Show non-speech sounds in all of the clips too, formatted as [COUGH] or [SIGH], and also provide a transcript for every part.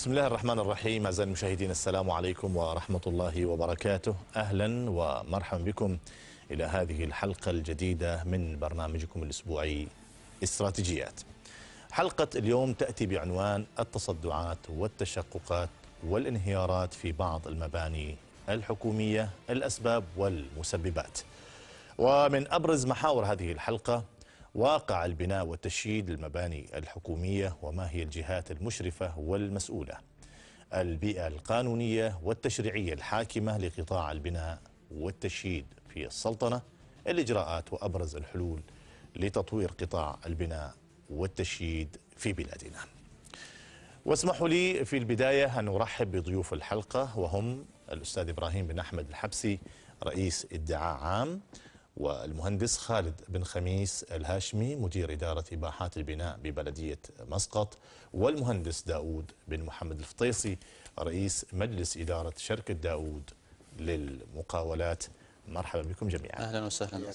بسم الله الرحمن الرحيم أعزائي المشاهدين السلام عليكم ورحمة الله وبركاته أهلا ومرحبا بكم إلى هذه الحلقة الجديدة من برنامجكم الأسبوعي استراتيجيات حلقة اليوم تأتي بعنوان التصدعات والتشققات والانهيارات في بعض المباني الحكومية الأسباب والمسببات ومن أبرز محاور هذه الحلقة واقع البناء والتشييد للمباني الحكومية وما هي الجهات المشرفة والمسؤولة البيئة القانونية والتشريعية الحاكمة لقطاع البناء والتشييد في السلطنة الإجراءات وأبرز الحلول لتطوير قطاع البناء والتشييد في بلادنا واسمحوا لي في البداية أن أرحب بضيوف الحلقة وهم الأستاذ إبراهيم بن أحمد الحبسي رئيس ادعاء عام والمهندس خالد بن خميس الهاشمي مدير إدارة إباحات البناء ببلدية مسقط والمهندس داود بن محمد الفطيسي رئيس مجلس إدارة شركة داود للمقاولات مرحبا بكم جميعا أهلا وسهلا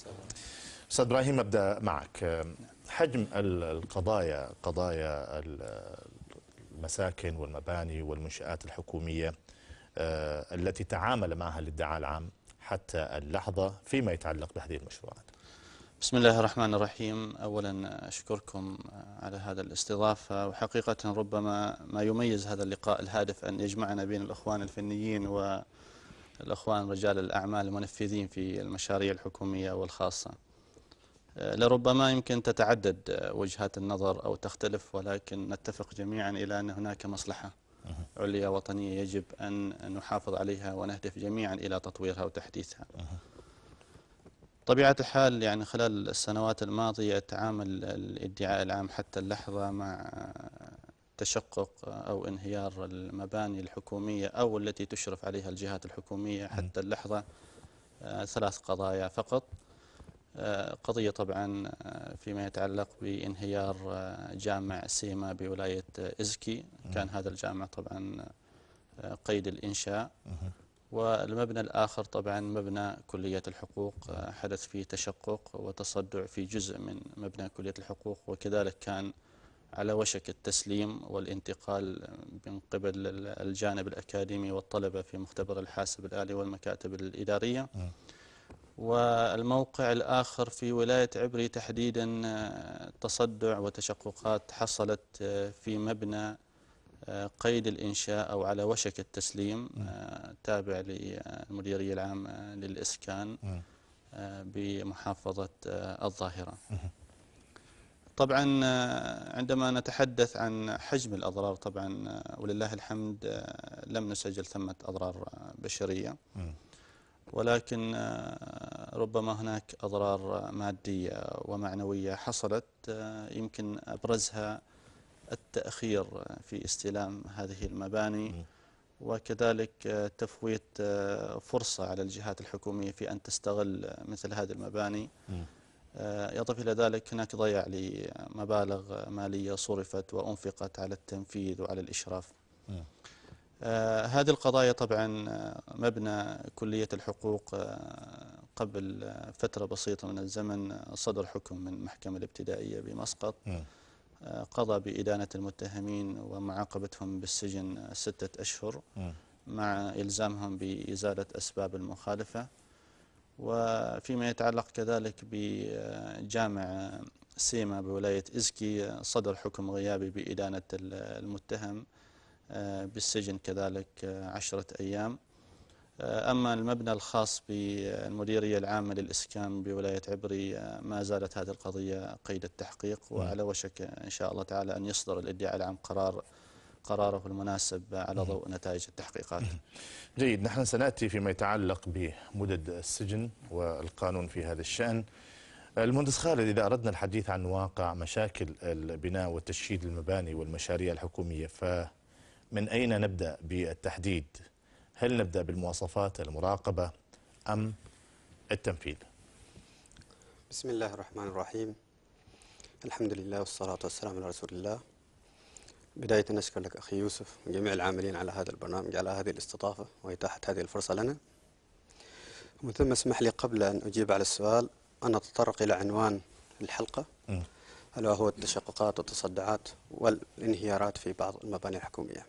أستاذ إبراهيم أبدأ معك حجم القضايا قضايا المساكن والمباني والمنشآت الحكومية آه، التي تعامل معها الادعاء العام حتى اللحظة فيما يتعلق بهذه المشروعات بسم الله الرحمن الرحيم أولا أشكركم على هذا الاستضافة وحقيقة ربما ما يميز هذا اللقاء الهادف أن يجمعنا بين الأخوان الفنيين والأخوان رجال الأعمال المنفذين في المشاريع الحكومية والخاصة أه، لربما يمكن تتعدد وجهات النظر أو تختلف ولكن نتفق جميعا إلى أن هناك مصلحة عليا وطنية يجب أن نحافظ عليها ونهدف جميعا إلى تطويرها وتحديثها طبيعة الحال يعني خلال السنوات الماضية تعامل الادعاء العام حتى اللحظة مع تشقق أو انهيار المباني الحكومية أو التي تشرف عليها الجهات الحكومية حتى اللحظة آه، ثلاث قضايا فقط آه، قضية طبعا آه، فيما يتعلق بانهيار آه، جامع سيما بولاية إزكي كان هذا الجامع طبعا قيد الإنشاء والمبنى الآخر طبعا مبنى كلية الحقوق حدث فيه تشقق وتصدع في جزء من مبنى كلية الحقوق وكذلك كان على وشك التسليم والانتقال من قبل الجانب الأكاديمي والطلبة في مختبر الحاسب الآلي والمكاتب الإدارية والموقع الآخر في ولاية عبري تحديدا آه، تصدع وتشققات حصلت آه، في مبنى آه، قيد الإنشاء أو على وشك التسليم تابع للمديرية العامة للإسكان بمحافظة الظاهرة طبعا عندما نتحدث عن حجم الأضرار طبعا ولله الحمد لم نسجل ثمة أضرار بشرية ولكن آه، ربما هناك أضرار مادية ومعنوية حصلت آه، يمكن أبرزها التأخير في استلام هذه المباني وكذلك آه، تفويت فرصة على الجهات الحكومية في أن تستغل مثل هذه المباني يضف إلى ذلك هناك ضياع لمبالغ مالية صرفت وأنفقت على التنفيذ وعلى الإشراف آه، هذه القضايا طبعا آه، مبنى كلية الحقوق آه، قبل فترة بسيطة من الزمن صدر حكم من المحكمة الابتدائية بمسقط قضى بإدانة المتهمين ومعاقبتهم بالسجن ستة أشهر مع إلزامهم بإزالة أسباب المخالفة وفيما يتعلق كذلك بجامع سيما بولاية إزكي صدر حكم غيابي بإدانة المتهم آه، بالسجن كذلك آه، عشرة أيام آه، أما المبنى الخاص بالمديرية العامة للإسكان بولاية عبري ما زالت هذه القضية قيد التحقيق وعلى وشك إن شاء الله تعالى أن يصدر الإدعاء العام قرار قراره المناسب على ضوء نتائج التحقيقات جيد نحن سنأتي فيما يتعلق بمدد السجن والقانون في هذا الشأن المهندس خالد إذا أردنا الحديث عن واقع مشاكل البناء وتشييد المباني والمشاريع الحكومية ف من أين نبدأ بالتحديد؟ هل نبدأ بالمواصفات المراقبة أم التنفيذ؟ بسم الله الرحمن الرحيم الحمد لله والصلاة والسلام على رسول الله بداية نشكر لك أخي يوسف وجميع العاملين على هذا البرنامج على هذه الاستضافة وإتاحة هذه الفرصة لنا ومن ثم اسمح لي قبل أن أجيب على السؤال أن أتطرق إلى عنوان الحلقة ألا هو التشققات والتصدعات والانهيارات في بعض المباني الحكومية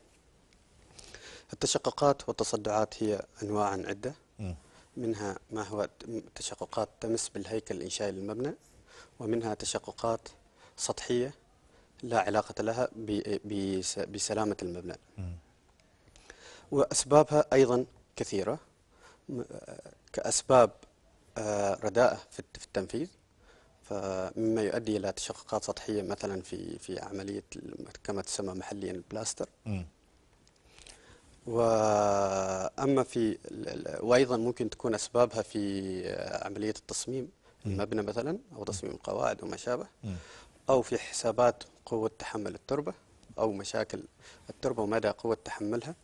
التشققات والتصدعات هي أنواع عدة منها ما هو تشققات تمس بالهيكل الإنشائي للمبنى ومنها تشققات سطحية لا علاقة لها بسلامة المبنى وأسبابها أيضا كثيرة كأسباب آه، رداءة في التنفيذ فمما يؤدي إلى تشققات سطحية مثلا في في عملية كما تسمى محليا البلاستر واما في وايضا ممكن تكون اسبابها في عمليه التصميم المبنى مثلا او تصميم القواعد وما شابه او في حسابات قوه تحمل التربه او مشاكل التربه ومدى قوه تحملها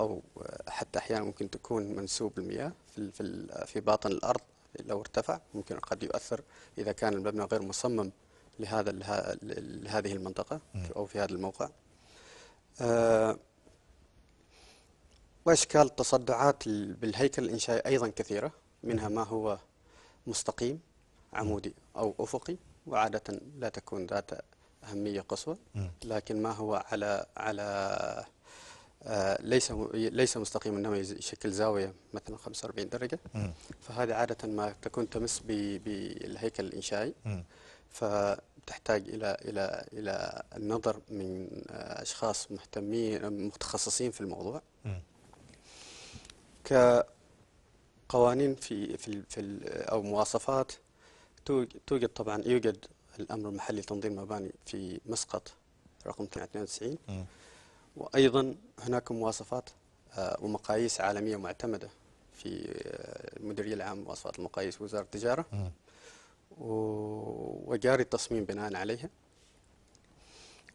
او حتى احيانا ممكن تكون منسوب المياه في في في باطن الارض لو ارتفع ممكن قد يؤثر اذا كان المبنى غير مصمم لهذا لهذه المنطقه او في هذا الموقع آه واشكال التصدعات بالهيكل الانشائي ايضا كثيره منها ما هو مستقيم عمودي او افقي وعاده لا تكون ذات اهميه قصوى لكن ما هو على على آه ليس ليس مستقيم انما يشكل زاويه مثلا 45 درجه فهذه عاده ما تكون تمس بالهيكل الانشائي فتحتاج الى الى الى النظر من آه، اشخاص مهتمين متخصصين في الموضوع كقوانين في في, في او مواصفات توجد طبعا يوجد الامر المحلي لتنظيم مباني في مسقط رقم 92 وايضا هناك مواصفات آه، ومقاييس عالميه معتمده في آه، المديريه العامه لمواصفات المقاييس وزاره التجاره وجاري التصميم بناء عليها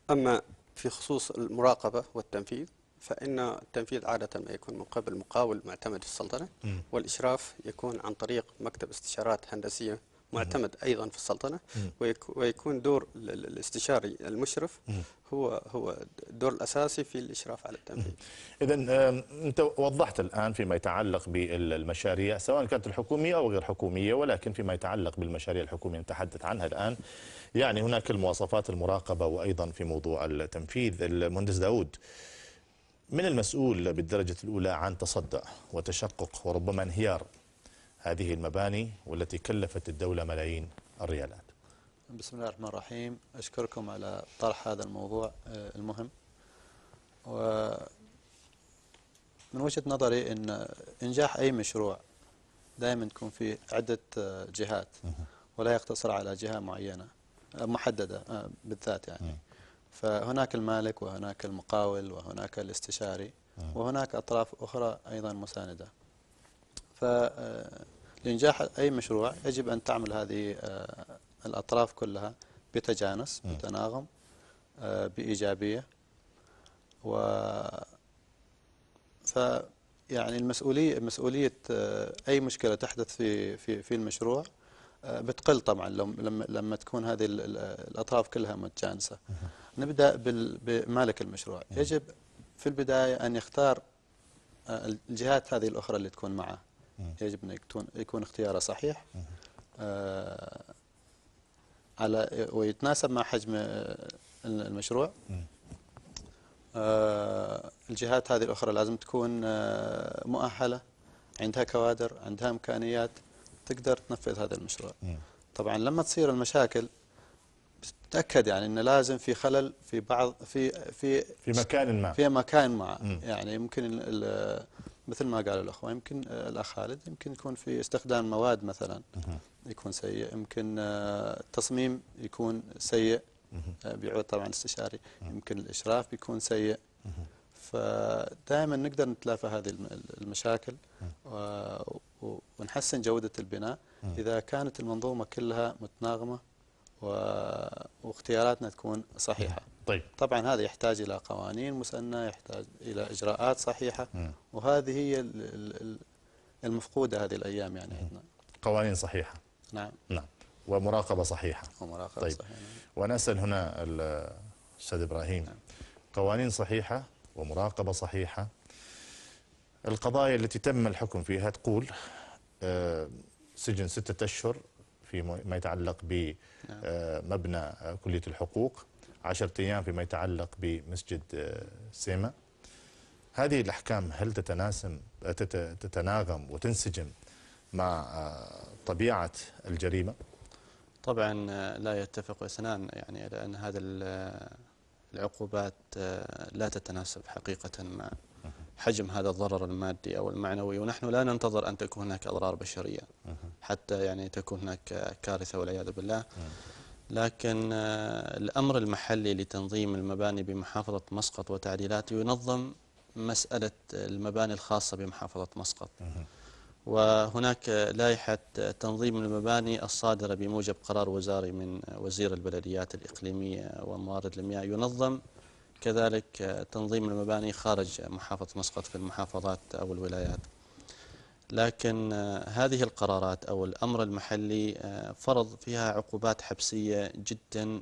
اما في خصوص المراقبه والتنفيذ فإن التنفيذ عادة ما يكون من قبل مقاول معتمد في السلطنة م. والإشراف يكون عن طريق مكتب استشارات هندسية معتمد أيضا في السلطنة ويكون دور الاستشاري المشرف هو هو الدور الأساسي في الإشراف على التنفيذ إذا أنت وضحت الآن فيما يتعلق بالمشاريع سواء كانت الحكومية أو غير حكومية ولكن فيما يتعلق بالمشاريع الحكومية نتحدث عنها الآن يعني هناك المواصفات المراقبة وأيضا في موضوع التنفيذ المهندس داود من المسؤول بالدرجة الأولى عن تصدع وتشقق وربما انهيار هذه المباني والتي كلفت الدولة ملايين الريالات بسم الله الرحمن الرحيم أشكركم على طرح هذا الموضوع آه، المهم و من وجهة نظري أن إنجاح أي مشروع دائما تكون فيه عدة آه، جهات ولا يقتصر على جهة معينة آه، محددة بالذات يعني فهناك المالك وهناك المقاول وهناك الاستشاري آه. وهناك أطراف أخرى أيضا مساندة فلإنجاح آه، أي مشروع يجب أن تعمل هذه آه، الأطراف كلها بتجانس بتناغم بإيجابية و ف يعني المسؤولية مسؤولية أي مشكلة تحدث في في في المشروع بتقل طبعا لما لما تكون هذه الأطراف كلها متجانسة. نبدأ بمالك المشروع يجب في البداية أن يختار آه، الجهات هذه الأخرى اللي تكون معه يجب أن يكون اختياره صحيح آه، على ويتناسب مع حجم آه، المشروع الجهات هذه الأخرى لازم تكون مؤهلة عندها كوادر عندها إمكانيات تقدر تنفذ هذا المشروع طبعا لما تصير المشاكل تاكد يعني أنه لازم في خلل في بعض في في في مكان ما في مكان ما م. يعني يمكن مثل ما قالوا الاخوه يمكن الاخ خالد يمكن يكون في استخدام مواد مثلا يكون سيء يمكن التصميم آه، يكون سيء آه، بيعود طبعا استشاري يمكن الاشراف بيكون سيء فدائما نقدر نتلافى هذه المشاكل ونحسن جوده البناء اذا كانت المنظومه كلها متناغمه واختياراتنا تكون صحيحة [LAUGHS] طيب. طبعا هذا يحتاج إلى قوانين مسنة يحتاج إلى إجراءات صحيحة م. وهذه هي المفقودة هذه الأيام يعني عندنا قوانين صحيحة نعم نعم ومراقبة صحيحة ومراقبة طيب. صحيحة نعم. ونسأل هنا الأستاذ إبراهيم نعم. قوانين صحيحة ومراقبة صحيحة القضايا التي تم الحكم فيها تقول آه، سجن ستة أشهر فيما يتعلق ب نعم. آه، مبنى آه، كلية الحقوق عشرة أيام فيما يتعلق بمسجد آه، سيما هذه الأحكام هل تتناسم تتناغم وتنسجم مع طبيعة الجريمة؟ طبعا لا يتفق اثنان يعني لأن هذا العقوبات لا تتناسب حقيقة مع حجم هذا الضرر المادي أو المعنوي ونحن لا ننتظر أن تكون هناك أضرار بشرية حتى يعني تكون هناك كارثة والعياذ بالله لكن آه، الأمر المحلي لتنظيم المباني بمحافظة مسقط وتعديلاته ينظم مسألة المباني الخاصة بمحافظة مسقط وهناك لائحة تنظيم المباني الصادرة بموجب قرار وزاري من وزير البلديات الإقليمية وموارد المياه ينظم كذلك آه، تنظيم المباني خارج محافظة مسقط في المحافظات أو الولايات لكن آه، هذه القرارات أو الأمر المحلي آه، فرض فيها عقوبات حبسية جدا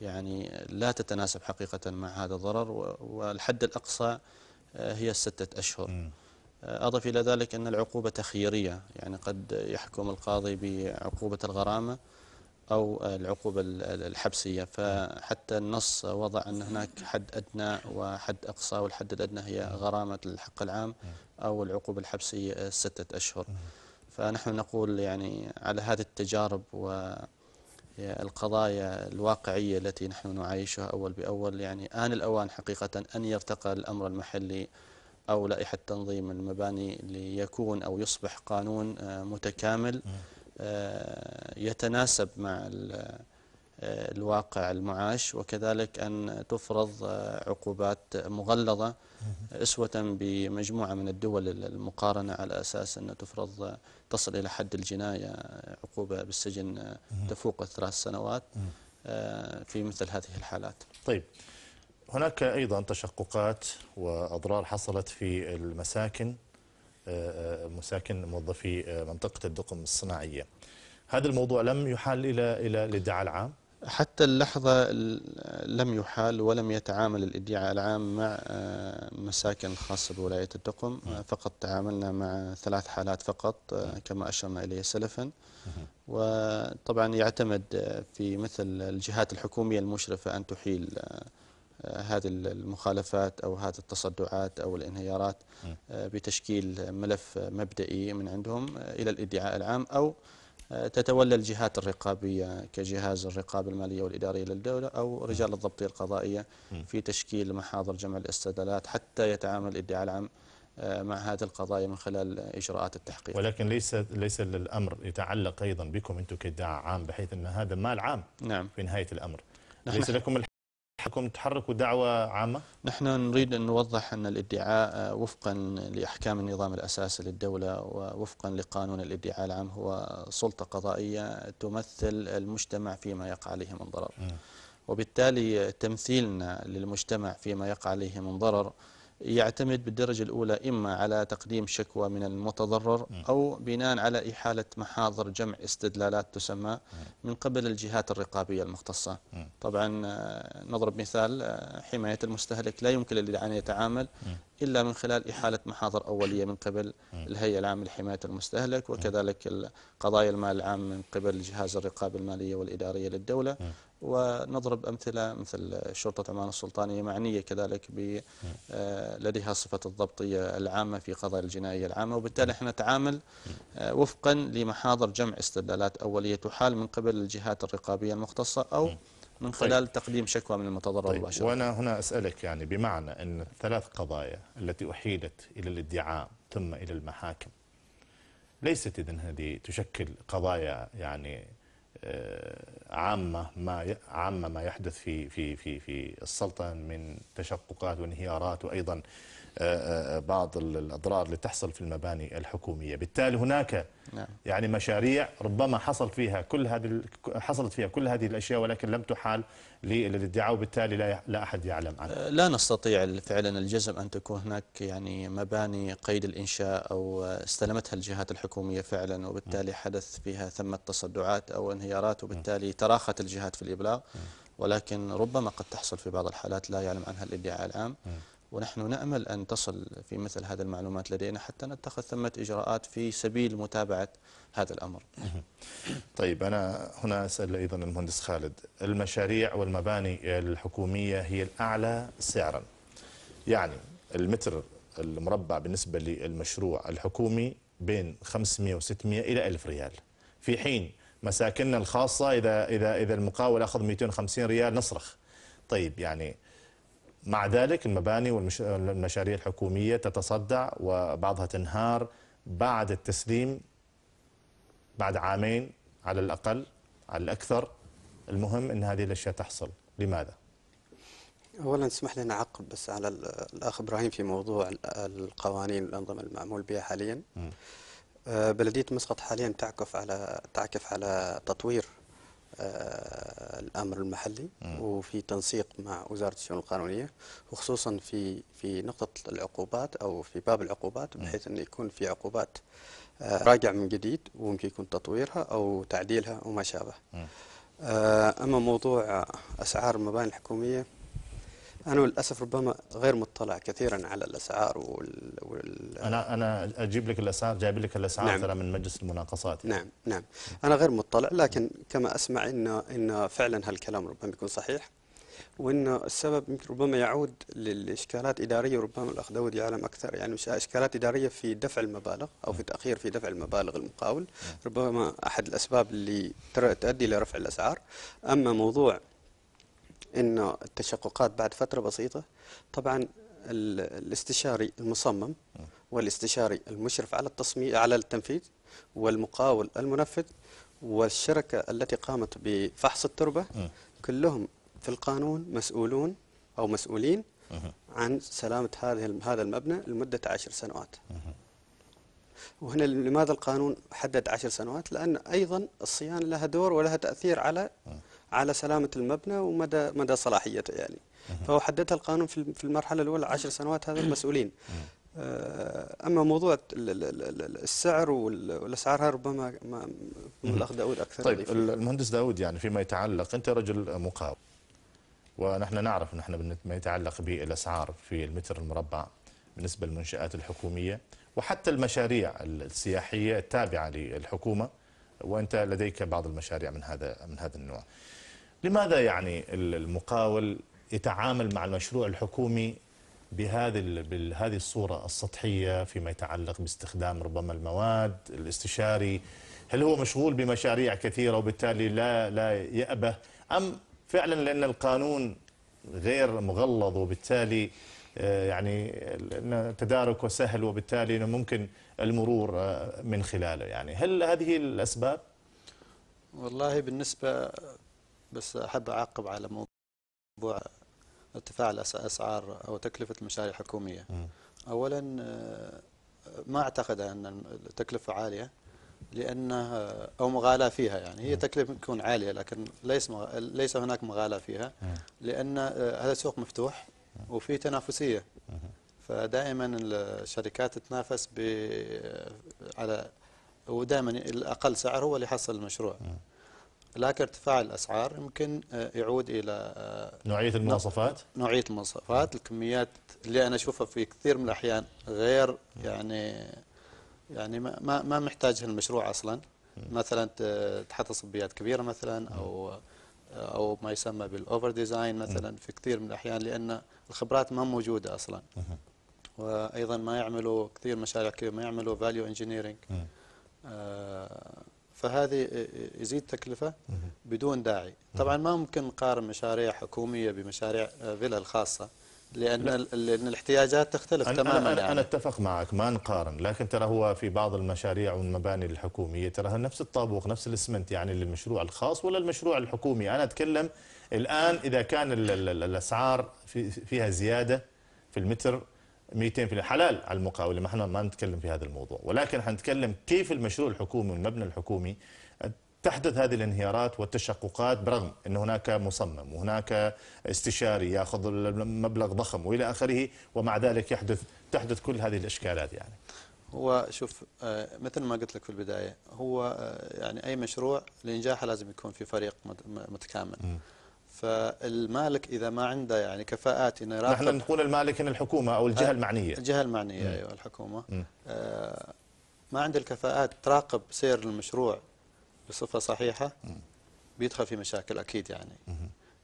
يعني لا تتناسب حقيقة مع هذا الضرر والحد الأقصى هي الستة أشهر أضف إلى ذلك أن العقوبة تخييرية يعني قد يحكم القاضي بعقوبة الغرامة أو العقوبة الحبسية فحتى النص وضع أن هناك حد أدنى وحد أقصى والحد الأدنى هي غرامة الحق العام أو العقوبة الحبسية ستة أشهر فنحن نقول يعني على هذه التجارب و القضايا الواقعية التي نحن نعايشها أول بأول يعني آن الأوان حقيقة أن يرتقى الأمر المحلي أو لائحة تنظيم المباني ليكون أو يصبح قانون متكامل آه، يتناسب مع آه، الواقع المعاش وكذلك أن تفرض آه، عقوبات مغلظة أسوة بمجموعة من الدول المقارنة على أساس أن تفرض تصل إلى حد الجناية عقوبة بالسجن تفوق الثلاث سنوات في مثل هذه الحالات طيب هناك أيضا تشققات وأضرار حصلت في المساكن مساكن موظفي منطقة الدقم الصناعية هذا الموضوع لم يحال إلى إلى الادعاء العام؟ حتى اللحظة لم يحال ولم يتعامل الادعاء العام مع آه، مساكن خاصة بولاية الدقم نعم. آه، فقط تعاملنا مع ثلاث حالات فقط آه، نعم. كما أشرنا إليه سلفا وطبعا يعتمد في مثل الجهات الحكومية المشرفة أن تحيل هذه المخالفات او هذه التصدعات او الانهيارات آه، بتشكيل ملف مبدئي من عندهم آه، الى الادعاء العام او آه، تتولى الجهات الرقابية كجهاز الرقابة المالية والإدارية للدولة أو رجال الضبطية القضائية في تشكيل محاضر جمع الاستدلالات حتى يتعامل الادعاء العام مع هذه القضايا من خلال إجراءات التحقيق ولكن ليس ليس الأمر يتعلق أيضا بكم أنتم كادعاء عام بحيث أن هذا مال عام نعم. في نهاية الأمر ليس لكم حكم تحرك ودعوة عامة؟ نحن نريد أن نوضح أن الادعاء وفقا لأحكام النظام الأساسي للدولة ووفقا لقانون الادعاء العام هو سلطة قضائية تمثل المجتمع فيما يقع عليه من ضرر وبالتالي تمثيلنا للمجتمع فيما يقع عليه من ضرر يعتمد بالدرجة الأولى إما على تقديم شكوى من المتضرر أو بناء على إحالة محاضر جمع استدلالات تسمى من قبل الجهات الرقابية المختصة طبعا آه، نضرب مثال آه، حماية المستهلك لا يمكن أن يتعامل إلا من خلال إحالة محاضر أولية من قبل الهيئة العامة لحماية المستهلك وكذلك قضايا المال العام من قبل جهاز الرقابة المالية والإدارية للدولة ونضرب أمثلة مثل شرطة عمان السلطانية معنية كذلك ب نعم. آه، لديها صفة الضبطية العامة في قضايا الجنائية العامة وبالتالي نعم. احنا نتعامل نعم. آه، وفقا لمحاضر جمع استدلالات أولية تحال من قبل الجهات الرقابية المختصة أو من طيب. خلال طيب. تقديم شكوى من المتضرر طيب. مباشرة وأنا هنا أسألك يعني بمعنى أن الثلاث قضايا التي أحيلت إلى الادعاء ثم إلى المحاكم ليست إذن هذه تشكل قضايا يعني آه، عامة ما عامة ما يحدث في في في في السلطنة من تشققات وانهيارات وأيضا آه، آه، آه، بعض الأضرار اللي تحصل في المباني الحكومية بالتالي هناك نعم. يعني مشاريع ربما حصل فيها كل هذه حصلت فيها كل هذه الاشياء ولكن لم تحال للادعاء وبالتالي لا لا احد يعلم عنها. لا نستطيع فعلا الجزم ان تكون هناك يعني مباني قيد الانشاء او استلمتها الجهات الحكوميه فعلا وبالتالي حدث فيها ثمه تصدعات او انهيارات وبالتالي تراخت الجهات في الابلاغ نعم. ولكن ربما قد تحصل في بعض الحالات لا يعلم عنها الادعاء العام. نعم. ونحن نأمل أن تصل في مثل هذه المعلومات لدينا حتى نتخذ ثمة إجراءات في سبيل متابعة هذا الأمر [LAUGHS] طيب أنا هنا أسأل أيضا المهندس خالد المشاريع والمباني الحكومية هي الأعلى سعرا يعني المتر المربع بالنسبة للمشروع الحكومي بين 500 و 600 إلى 1000 ريال في حين مساكننا الخاصة إذا إذا إذا المقاول أخذ 250 ريال نصرخ طيب يعني مع ذلك المباني والمشاريع الحكومية تتصدع وبعضها تنهار بعد التسليم بعد عامين على الأقل على الأكثر المهم أن هذه الأشياء تحصل لماذا؟ اولا اسمح لي عقب اعقب بس على الاخ ابراهيم في موضوع القوانين والانظمه المعمول بها حاليا. م. آه، بلديه مسقط حاليا تعكف على تعكف على تطوير آه، الامر المحلي وفي تنسيق مع وزاره الشؤون القانونيه وخصوصا في في نقطه العقوبات او في باب العقوبات بحيث انه يكون في عقوبات آه، راجع من جديد وممكن يكون تطويرها او تعديلها وما شابه. آه، اما موضوع اسعار المباني الحكوميه أنا للأسف ربما غير مطلع كثيرا على الأسعار وال... وال... أنا أنا أجيب لك الأسعار جايب لك الأسعار نعم. ترى من مجلس المناقصات يعني. نعم نعم أنا غير مطلع لكن كما أسمع إن إن فعلا هالكلام ربما يكون صحيح وإن السبب ربما يعود للإشكالات إدارية ربما الأخ داود يعلم أكثر يعني إشكالات إدارية في دفع المبالغ أو في تأخير في دفع المبالغ المقاول نعم. ربما أحد الأسباب اللي تؤدي الى رفع الأسعار أما موضوع أن التشققات بعد فترة بسيطة طبعا الاستشاري المصمم والاستشاري المشرف على التصميم على التنفيذ والمقاول المنفذ والشركة التي قامت بفحص التربة كلهم في القانون مسؤولون أو مسؤولين عن سلامة هذه هذا المبنى لمدة عشر سنوات وهنا لماذا القانون حدد عشر سنوات لأن أيضا الصيانة لها دور ولها تأثير على على سلامة المبنى ومدى مدى صلاحيته يعني فهو حددها القانون في المرحلة الأولى عشر سنوات هذا المسؤولين آه، أما موضوع السعر والأسعار ربما الأخ داود أكثر طيب المهندس داود يعني فيما يتعلق أنت رجل مقاول ونحن نعرف نحن ما يتعلق بالأسعار في المتر المربع بالنسبة للمنشآت الحكومية وحتى المشاريع السياحية التابعة للحكومة وأنت لديك بعض المشاريع من هذا من هذا النوع. لماذا يعني المقاول يتعامل مع المشروع الحكومي بهذه بهذه الصورة السطحية فيما يتعلق باستخدام ربما المواد الاستشاري هل هو مشغول بمشاريع كثيرة وبالتالي لا لا يأبه أم فعلا لأن القانون غير مغلظ وبالتالي آه، يعني تداركه سهل وبالتالي ممكن المرور آه، من خلاله يعني هل هذه الأسباب؟ والله بالنسبة بس أحب أعقب على موضوع ارتفاع الاسعار أو تكلفة المشاريع الحكومية أولا آه، ما أعتقد أن التكلفة عالية لانها او مغالاه فيها يعني هي تكلفه تكون عاليه لكن ليس ليس هناك مغالاه فيها لان آه، هذا سوق مفتوح وفي تنافسيه فدائما الشركات تتنافس ب آه، على ودائما الاقل سعر هو اللي يحصل المشروع لكن ارتفاع الأسعار يمكن آه، يعود إلى آه، نوعية المواصفات نوعية المواصفات الكميات اللي أنا أشوفها في كثير من الأحيان غير يعني يعني ما ما محتاجها المشروع أصلا مثلا تحط صبيات كبيرة مثلا أو آه، أو ما يسمى بالأوفر ديزاين مثلا في كثير من الأحيان لأن الخبرات ما موجودة أصلا وأيضا ما يعملوا كثير مشاريع كبيرة ما يعملوا فاليو انجينيرنج فهذه يزيد تكلفة بدون داعي طبعا ما ممكن نقارن مشاريع حكومية بمشاريع آه، فيلا الخاصة لأن, لا. لأن الاحتياجات تختلف أنا تماما أنا, يعني. أنا أتفق معك ما نقارن لكن ترى هو في بعض المشاريع والمباني الحكومية ترى نفس الطابوق نفس الاسمنت يعني للمشروع الخاص ولا المشروع الحكومي أنا أتكلم الآن إذا كان الأسعار فيها زيادة في المتر 200 في حلال على المقاوله ما احنا ما نتكلم في هذا الموضوع ولكن حنتكلم كيف المشروع الحكومي والمبنى الحكومي تحدث هذه الانهيارات والتشققات برغم ان هناك مصمم وهناك استشاري ياخذ مبلغ ضخم والى اخره ومع ذلك يحدث تحدث كل هذه الاشكالات يعني هو شوف آه، مثل ما قلت لك في البدايه هو آه، يعني اي مشروع لانجاحه لازم يكون في فريق متكامل م. فالمالك إذا ما عنده يعني كفاءات إنه نحن نقول المالك إن الحكومة أو الجهة آه، المعنية الجهة المعنية أيوة الحكومة آه، ما عنده الكفاءات تراقب سير المشروع بصفة صحيحة بيدخل في مشاكل أكيد يعني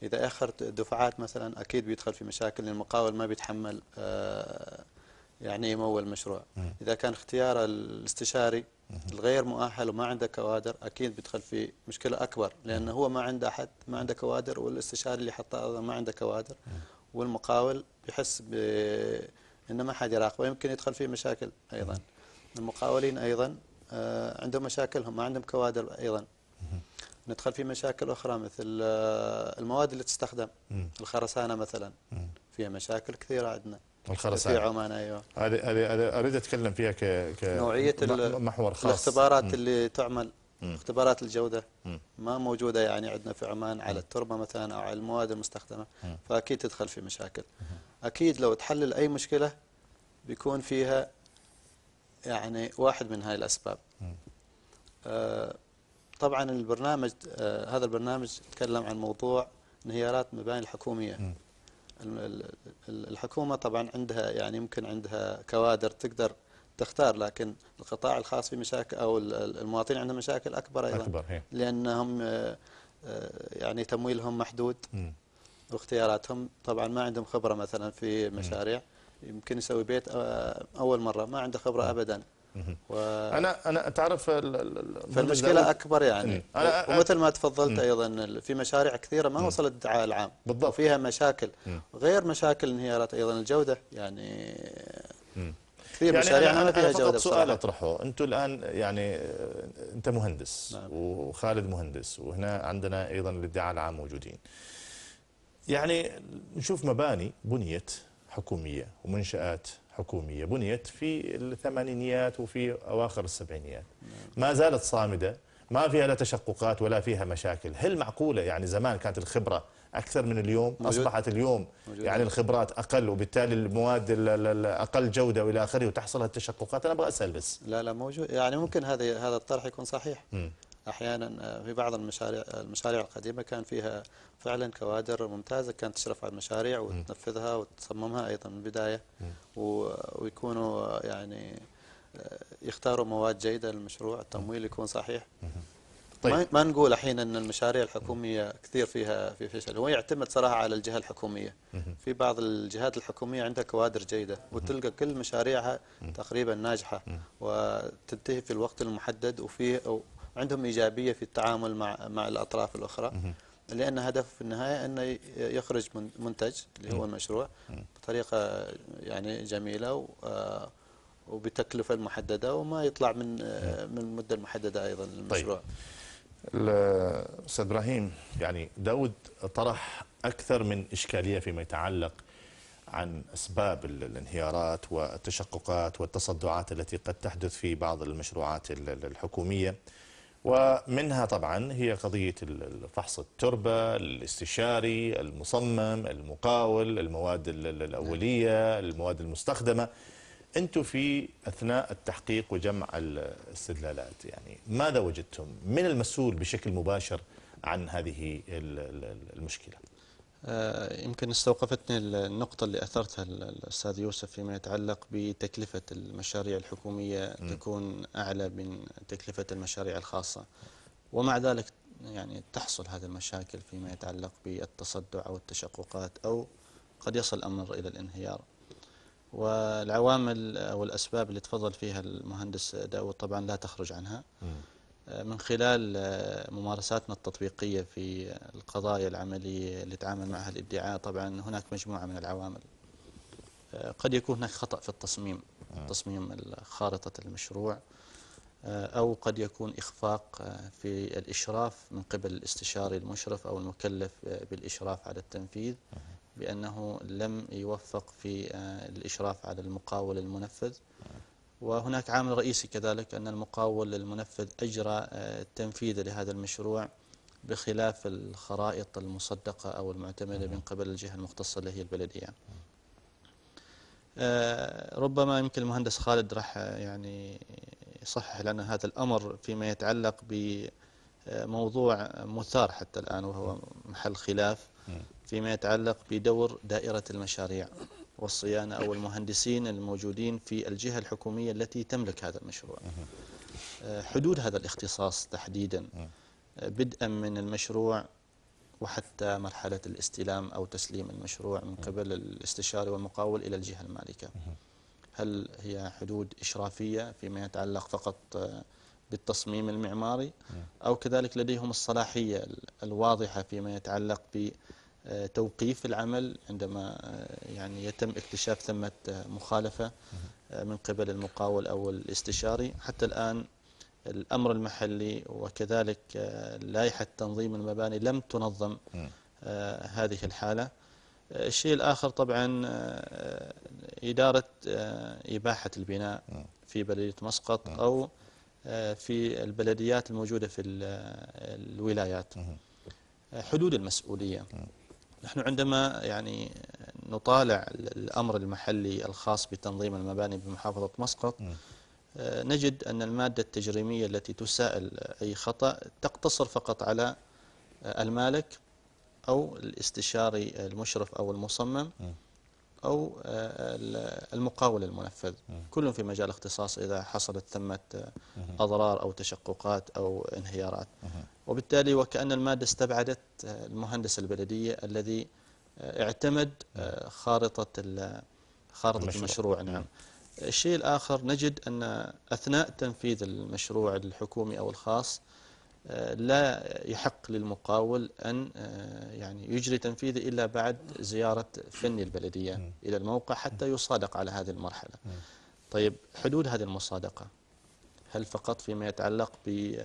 إذا أخر دفعات مثلا أكيد بيدخل في مشاكل المقاول ما بيتحمل آه يعني يمول المشروع إذا كان اختيار الاستشاري الغير مؤهل وما عنده كوادر أكيد بيدخل في مشكلة أكبر لأنه هو ما عنده أحد ما عنده كوادر والاستشاري اللي حطه أيضا ما عنده كوادر والمقاول بحس إن ما حد يراقبه يمكن يدخل فيه مشاكل أيضا المقاولين أيضا آه، عندهم مشاكلهم ما عندهم كوادر أيضا ندخل في مشاكل أخرى مثل آه، المواد اللي تستخدم الخرسانة مثلا فيها مشاكل كثيرة عندنا الخرسانة في عمان ايوه هذه هذه اريد اتكلم فيها ك, ك نوعيه محور خاص الاختبارات م. اللي تعمل م. اختبارات الجوده م. ما موجوده يعني عندنا في عمان على التربه مثلا او على المواد المستخدمه م. فاكيد تدخل في مشاكل اكيد لو تحلل اي مشكله بيكون فيها يعني واحد من هاي الاسباب آه طبعا البرنامج آه هذا البرنامج تكلم عن موضوع انهيارات المباني الحكوميه م. الحكومة طبعا عندها يعني يمكن عندها كوادر تقدر تختار لكن القطاع الخاص في مشاكل أو المواطنين عندهم مشاكل أكبر أيضا أكبر لأنهم آه، آه، يعني تمويلهم محدود واختياراتهم طبعا ما عندهم خبرة مثلا في مشاريع يمكن يسوي بيت آه، أول مرة ما عنده خبرة أبدا و... انا انا تعرف فالمشكله اكبر يعني أنا ومثل ما تفضلت ايضا في مشاريع كثيره ما وصلت الدعاء العام بالضبط وفيها مشاكل غير مشاكل انهيارات ايضا الجوده يعني كثير يعني مشاريع ما فيها جوده سؤال اطرحه انتم الان يعني آه، انت مهندس نعم. وخالد مهندس وهنا عندنا ايضا الادعاء العام موجودين يعني نشوف مباني بنيت حكوميه ومنشات حكومية بنيت في الثمانينيات وفي أواخر السبعينيات ما زالت صامدة ما فيها لا تشققات ولا فيها مشاكل هل معقولة يعني زمان كانت الخبرة أكثر من اليوم موجود. أصبحت اليوم موجود. يعني الخبرات أقل وبالتالي المواد أقل جودة وإلى آخره وتحصل التشققات أنا أبغى أسأل بس لا لا موجود يعني ممكن هذا هذا الطرح يكون صحيح م. احيانا آه، في بعض المشاريع آه، المشاريع القديمه كان فيها فعلا كوادر ممتازه كانت تشرف على المشاريع وتنفذها وتصممها ايضا من البدايه ويكونوا آه، يعني يختاروا مواد جيده للمشروع التمويل يكون صحيح طيب. ما نقول الحين ان المشاريع الحكوميه كثير فيها في فشل هو يعتمد صراحه على الجهه الحكوميه في بعض الجهات الحكوميه عندها كوادر جيده وتلقى كل مشاريعها تقريبا ناجحه وتنتهي في الوقت المحدد وفي عندهم إيجابية في التعامل مع مع الأطراف الأخرى لأن هدفه في النهاية انه يخرج منتج اللي هو المشروع بطريقة يعني جميلة وبتكلفة محددة وما يطلع من من المدة المحددة أيضا طيب. للمشروع طيب. استاذ ابراهيم يعني داود طرح اكثر من اشكاليه فيما يتعلق عن اسباب الانهيارات والتشققات والتصدعات التي قد تحدث في بعض المشروعات الحكوميه ومنها طبعا هي قضية فحص التربة الاستشاري المصمم المقاول المواد الأولية المواد المستخدمة أنتم في أثناء التحقيق وجمع الاستدلالات يعني ماذا وجدتم من المسؤول بشكل مباشر عن هذه المشكلة؟ آه، يمكن استوقفتني النقطة اللي أثرتها الأستاذ يوسف فيما يتعلق بتكلفة المشاريع الحكومية تكون أعلى من تكلفة المشاريع الخاصة ومع ذلك يعني تحصل هذه المشاكل فيما يتعلق بالتصدع أو التشققات أو قد يصل الأمر إلى الانهيار والعوامل أو الأسباب اللي تفضل فيها المهندس داود طبعا لا تخرج عنها م. من خلال آه، ممارساتنا التطبيقية في القضايا العملية اللي تعامل معها الإدعاء طبعا هناك مجموعة من العوامل آه، قد يكون هناك خطأ في التصميم آه. تصميم خارطة المشروع أو قد يكون إخفاق في الإشراف من قبل الاستشاري المشرف أو المكلف بالإشراف على التنفيذ بأنه لم يوفق في الإشراف على المقاول المنفذ وهناك عامل رئيسي كذلك أن المقاول المنفذ أجرى آه، التنفيذ لهذا المشروع بخلاف الخرائط المصدقة أو المعتمدة من قبل الجهة المختصة اللي هي البلدية آه، ربما يمكن المهندس خالد راح آه، يعني يصحح لنا هذا الأمر فيما يتعلق بموضوع مثار حتى الآن وهو محل خلاف فيما يتعلق بدور دائرة المشاريع والصيانة أو المهندسين الموجودين في الجهة الحكومية التي تملك هذا المشروع آه، حدود هذا الاختصاص تحديدا آه، بدءا من المشروع وحتى مرحلة الاستلام أو تسليم المشروع من قبل الاستشاري والمقاول إلى الجهة المالكة هل هي حدود إشرافية فيما يتعلق فقط آه، بالتصميم المعماري أو كذلك لديهم الصلاحية الواضحة فيما يتعلق بالتصميم توقيف العمل عندما آه، يعني يتم اكتشاف ثمة آه، مخالفة آه، من قبل المقاول أو الاستشاري حتى الآن الأمر المحلي وكذلك لائحة تنظيم المباني لم تنظم هذه الحالة الشيء الآخر طبعا إدارة إباحة البناء في بلدية مسقط أو في البلديات الموجودة في الولايات حدود المسؤولية نحن عندما يعني نطالع الأمر المحلي الخاص بتنظيم المباني بمحافظة مسقط آه، نجد أن المادة التجريمية التي تسائل أي خطأ تقتصر فقط على آه، المالك أو الاستشاري المشرف أو المصمم أو آه، المقاول المنفذ كل في مجال اختصاص إذا حصلت ثمة أضرار أو تشققات أو انهيارات وبالتالي وكأن المادة استبعدت المهندس البلدية الذي اعتمد خارطة خارطة المشروع, نعم. نعم الشيء الآخر نجد أن أثناء تنفيذ المشروع الحكومي أو الخاص لا يحق للمقاول أن يعني يجري تنفيذه إلا بعد زيارة فني البلدية إلى الموقع حتى يصادق على هذه المرحلة طيب حدود هذه المصادقة هل فقط فيما يتعلق ب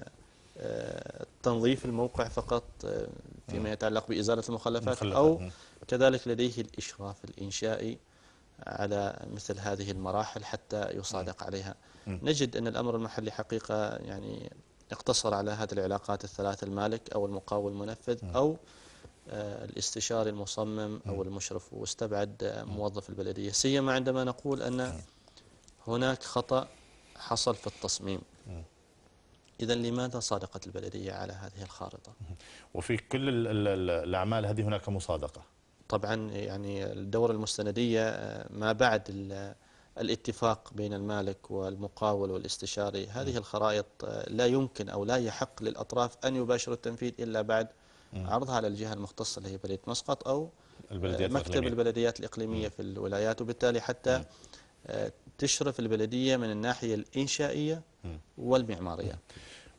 تنظيف الموقع فقط آه، فيما يتعلق بإزالة المخلفات أو كذلك لديه الإشراف الإنشائي على مثل هذه المراحل حتى يصادق عليها نجد أن الأمر المحلي حقيقة يعني اقتصر على هذه العلاقات الثلاث المالك أو المقاول المنفذ أو آه، الاستشاري المصمم أو المشرف واستبعد موظف البلدية سيما عندما نقول أن هناك خطأ حصل في التصميم إذا لماذا صادقت البلدية على هذه الخارطة؟ [LAUGHS] وفي كل الأعمال هذه هناك مصادقة طبعا يعني الدورة المستندية آه، ما بعد الاتفاق بين المالك والمقاول والاستشاري هذه الخرائط آه، لا يمكن أو لا يحق للأطراف أن يباشروا التنفيذ إلا بعد عرضها على الجهة المختصة اللي هي بلدية مسقط أو آه، البلديات مكتب الإقليمية. البلديات الإقليمية في الولايات وبالتالي حتى تشرف البلدية من الناحية الإنشائية والمعمارية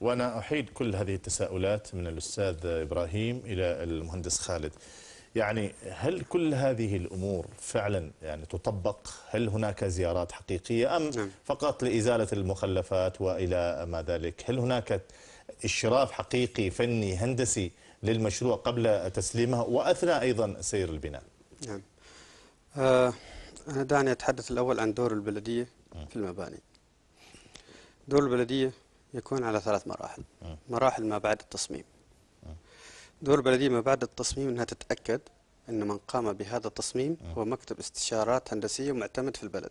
وأنا أحيد كل هذه التساؤلات من الأستاذ إبراهيم إلى المهندس خالد يعني هل كل هذه الأمور فعلا يعني تطبق هل هناك زيارات حقيقية أم نعم. فقط لإزالة المخلفات وإلى ما ذلك هل هناك إشراف حقيقي فني هندسي للمشروع قبل تسليمه وأثناء أيضا سير البناء نعم آه دعني أتحدث الأول عن دور البلدية في المباني دور البلدية يكون على ثلاث مراحل مراحل ما بعد التصميم دور البلدية ما بعد التصميم أنها تتأكد أن من قام بهذا التصميم هو مكتب استشارات هندسية معتمد في البلد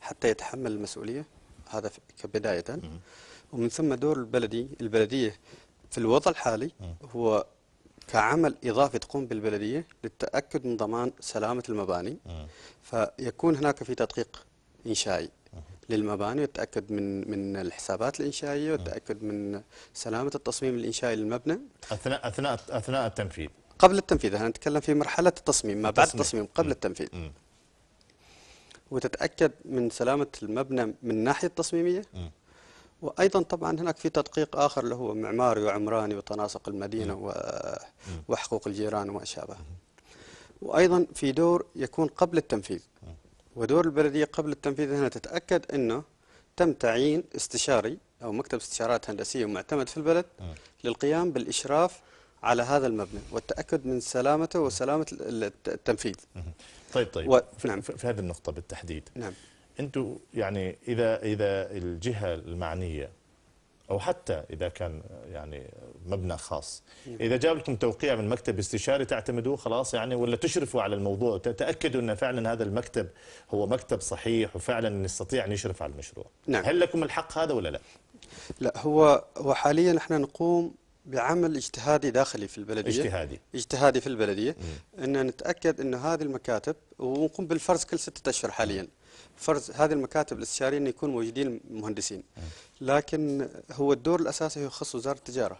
حتى يتحمل المسؤولية هذا كبداية ومن ثم دور البلدي البلدية في الوضع الحالي هو كعمل إضافي تقوم بالبلدية للتأكد من ضمان سلامة المباني فيكون هناك في تدقيق إنشائي للمباني والتاكد من من الحسابات الانشائيه نعم. والتاكد من سلامه التصميم الانشائي للمبنى اثناء اثناء اثناء التنفيذ قبل التنفيذ احنا نتكلم في مرحله التصميم ما بعد التصميم قبل التنفيذ وتتاكد من سلامه المبنى من الناحيه التصميميه وايضا طبعا هناك في تدقيق اخر اللي هو معماري وعمراني وتناسق المدينه و... وحقوق الجيران وما شابه وايضا في دور يكون قبل التنفيذ ودور البلدية قبل التنفيذ هنا تتأكد أنه تم تعيين استشاري أو مكتب استشارات هندسية معتمد في البلد آه. للقيام بالإشراف على هذا المبنى والتأكد من سلامته وسلامة التنفيذ طيب طيب و... نعم. في هذه النقطة بالتحديد نعم أنتم يعني إذا إذا الجهة المعنية أو حتى إذا كان يعني مبنى خاص نعم. إذا جاب لكم توقيع من مكتب استشاري تعتمدوه خلاص يعني ولا تشرفوا على الموضوع تتأكدوا أن فعلا هذا المكتب هو مكتب صحيح وفعلا يستطيع أن يشرف على المشروع نعم. هل لكم الحق هذا ولا لا؟ لا هو وحاليا نحن نقوم بعمل اجتهادي داخلي في البلديه اجتهادي اجتهادي في البلديه ان نتاكد ان هذه المكاتب ونقوم بالفرز كل ستة اشهر حاليا فرز هذه المكاتب الاستشاريه ان يكون موجودين مهندسين لكن هو الدور الاساسي يخص وزاره التجاره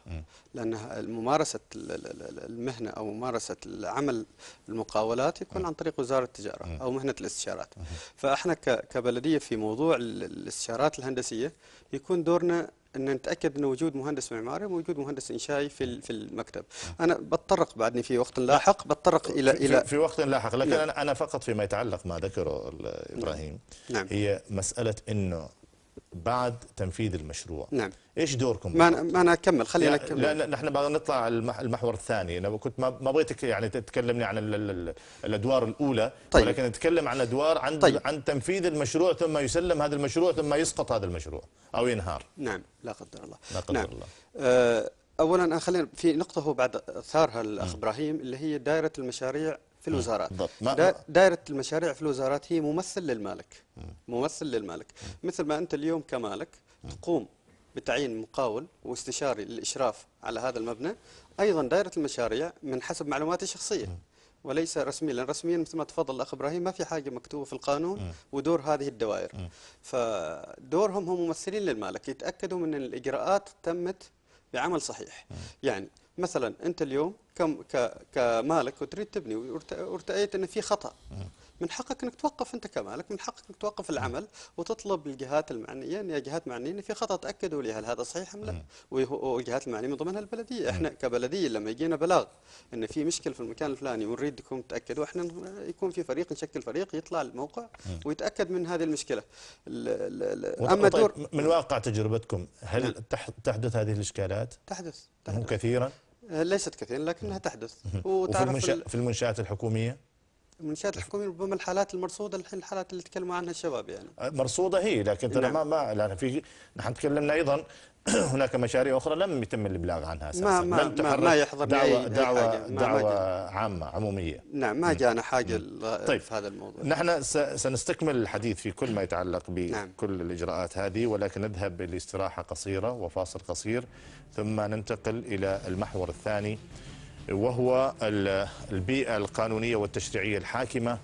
لان ممارسه المهنه او ممارسه العمل المقاولات يكون عن طريق وزاره التجاره او مهنه الاستشارات فاحنا كبلديه في موضوع الاستشارات الهندسيه يكون دورنا ان نتاكد ان وجود مهندس معماري وموجود مهندس انشائي في في المكتب انا بتطرق بعدني في وقت لاحق بتطرق الى الى في وقت لاحق لكن نعم. انا فقط فيما يتعلق ما ذكره نعم. ابراهيم نعم. هي مساله انه بعد تنفيذ المشروع نعم ايش دوركم ما أنا, ما انا اكمل خلينا يعني نكمل لا, لا نحن بعد نطلع المحور الثاني انا كنت ما بغيتك يعني تتكلمني عن الادوار الاولى طيب. ولكن نتكلم عن ادوار عن طيب. عن تنفيذ المشروع ثم يسلم هذا المشروع ثم يسقط هذا المشروع او ينهار نعم لا قدر الله لا قدر نعم. الله آه، اولا خلينا في نقطه هو بعد اثارها الاخ ابراهيم اللي هي دائره المشاريع في الوزارات دائرة المشاريع في الوزارات هي ممثل للمالك ممثل للمالك مثل ما أنت اليوم كمالك تقوم بتعيين مقاول واستشاري للإشراف على هذا المبنى أيضا دائرة المشاريع من حسب معلوماتي الشخصية وليس رسميا لان رسميا مثل ما تفضل الاخ ابراهيم ما في حاجه مكتوبه في القانون ودور هذه الدوائر فدورهم هم ممثلين للمالك يتاكدوا من ان الاجراءات تمت بعمل صحيح يعني مثلا انت اليوم كم كمالك وتريد تبني وارتأيت ان في خطا من حقك انك توقف انت كمالك من حقك انك توقف العمل وتطلب الجهات المعنيه ان جهات معنيه ان في خطا تاكدوا لي هل هذا صحيح ام لا والجهات المعنيه من ضمنها البلديه احنا كبلديه لما يجينا بلاغ ان في مشكله في المكان الفلاني ونريدكم تاكدوا احنا يكون في فريق نشكل فريق يطلع الموقع ويتاكد من هذه المشكله اما دور من واقع تجربتكم هل نعم. تحدث هذه الاشكالات تحدث, تحدث. كثيرا ليست كثيرا لكنها تحدث وتعرف في, المنشأ في المنشآت الحكومية المنشات الحكوميه ربما الحالات المرصوده الحين الحالات اللي تكلموا عنها الشباب يعني مرصوده هي لكن ترى نعم. ما ما لان في نحن تكلمنا ايضا [CLEARS THROAT] هناك مشاريع اخرى لم يتم الابلاغ عنها اساسا ما ما لم تحرك ما يحضر دعوه دعوه, ما دعوة ما عامه عموميه نعم ما نعم. جانا حاجه نعم. طيب في هذا الموضوع نحن سنستكمل الحديث في كل ما نعم. يتعلق بكل نعم. الاجراءات هذه ولكن نذهب لاستراحه قصيره وفاصل قصير ثم ننتقل الى المحور الثاني وهو البيئة القانونية والتشريعية الحاكمة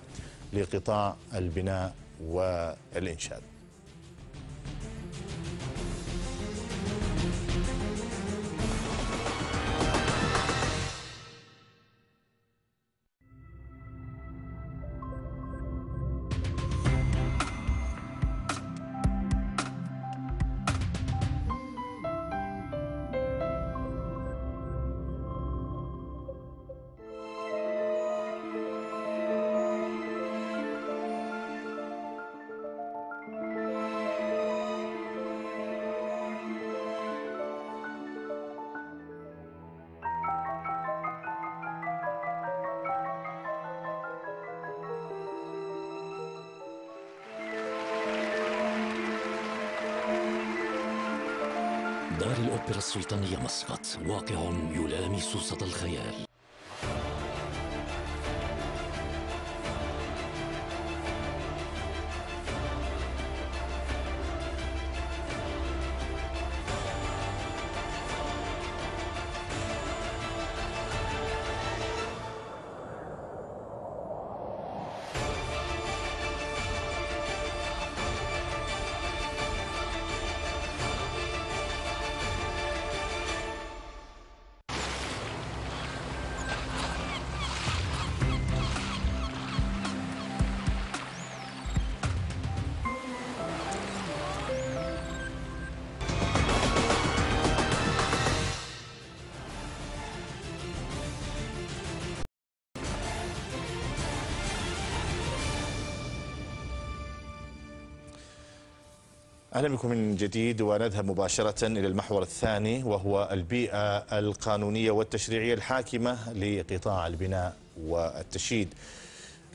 لقطاع البناء والإنشاد دار الأوبرا السلطانية مسقط واقع يلامس صدى الخيال أهلا بكم من جديد ونذهب مباشرة إلى المحور الثاني وهو البيئة القانونية والتشريعية الحاكمة لقطاع البناء والتشييد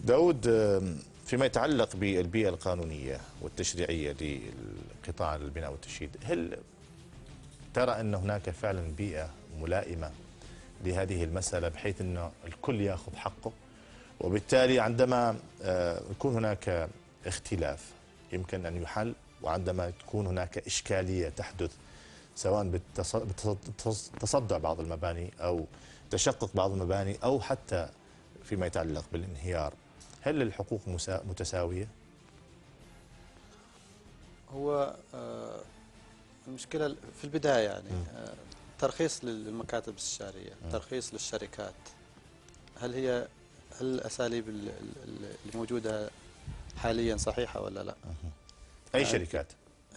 داود فيما يتعلق بالبيئة القانونية والتشريعية لقطاع البناء والتشييد هل ترى أن هناك فعلا بيئة ملائمة لهذه المسألة بحيث انه الكل يأخذ حقه وبالتالي عندما آه، يكون هناك اختلاف يمكن أن يحل وعندما تكون هناك إشكالية تحدث سواء بتصدع بعض المباني أو تشقق بعض المباني أو حتى فيما يتعلق بالانهيار هل الحقوق متساوية؟ هو آه، المشكلة في البداية يعني آه، ترخيص للمكاتب الاستشارية ترخيص للشركات هل هي هل الأساليب الموجودة حاليا صحيحة ولا لا؟ أي شركات؟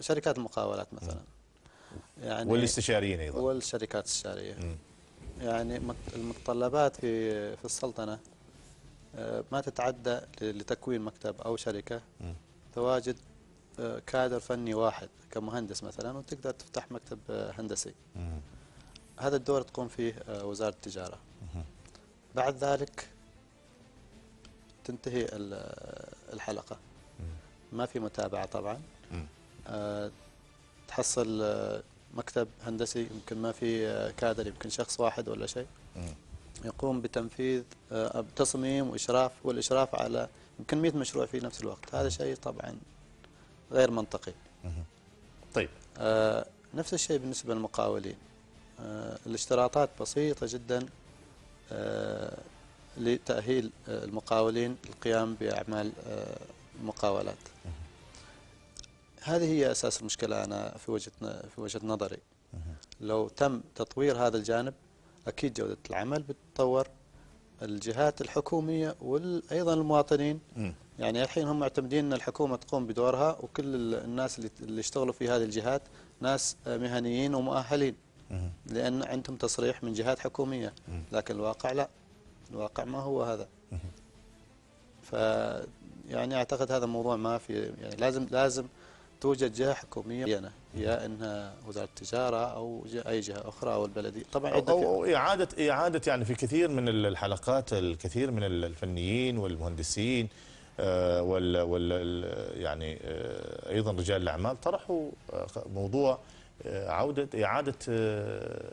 شركات المقاولات مثلا يعني والاستشاريين أيضا والشركات الاستشارية يعني المتطلبات في في السلطنة آه، ما تتعدى لتكوين مكتب أو شركة تواجد آه، كادر فني واحد كمهندس مثلا وتقدر تفتح مكتب آه، هندسي هذا الدور تقوم فيه وزارة التجارة بعد ذلك تنتهي الحلقة ما في متابعه طبعا أه تحصل آه، مكتب هندسي يمكن ما في آه، كادر يمكن شخص واحد ولا شيء يقوم بتنفيذ آه، تصميم واشراف والاشراف على يمكن 100 مشروع في نفس الوقت هذا شيء طبعا غير منطقي طيب آه نفس الشيء بالنسبه للمقاولين آه الاشتراطات بسيطه جدا آه لتاهيل المقاولين للقيام باعمال مقاولات هذه هي أساس المشكلة أنا في وجهة في وجهة نظري لو تم تطوير هذا الجانب أكيد جودة العمل بتتطور الجهات الحكومية وأيضا المواطنين يعني الحين هم معتمدين أن الحكومة تقوم بدورها وكل الناس اللي يشتغلوا في هذه الجهات ناس مهنيين ومؤهلين لأن عندهم تصريح من جهات حكومية لكن الواقع لا الواقع ما هو هذا ف يعني اعتقد هذا الموضوع ما في يعني لازم لازم توجد جهه حكوميه معينه يا انها وزاره التجاره او اي جهه اخرى او البلديه طبعا أو, اعاده اعاده يعني في كثير من الحلقات الكثير من الفنيين والمهندسين آه، وال يعني آه، ايضا رجال الاعمال طرحوا آه، موضوع عودة إعادة آه،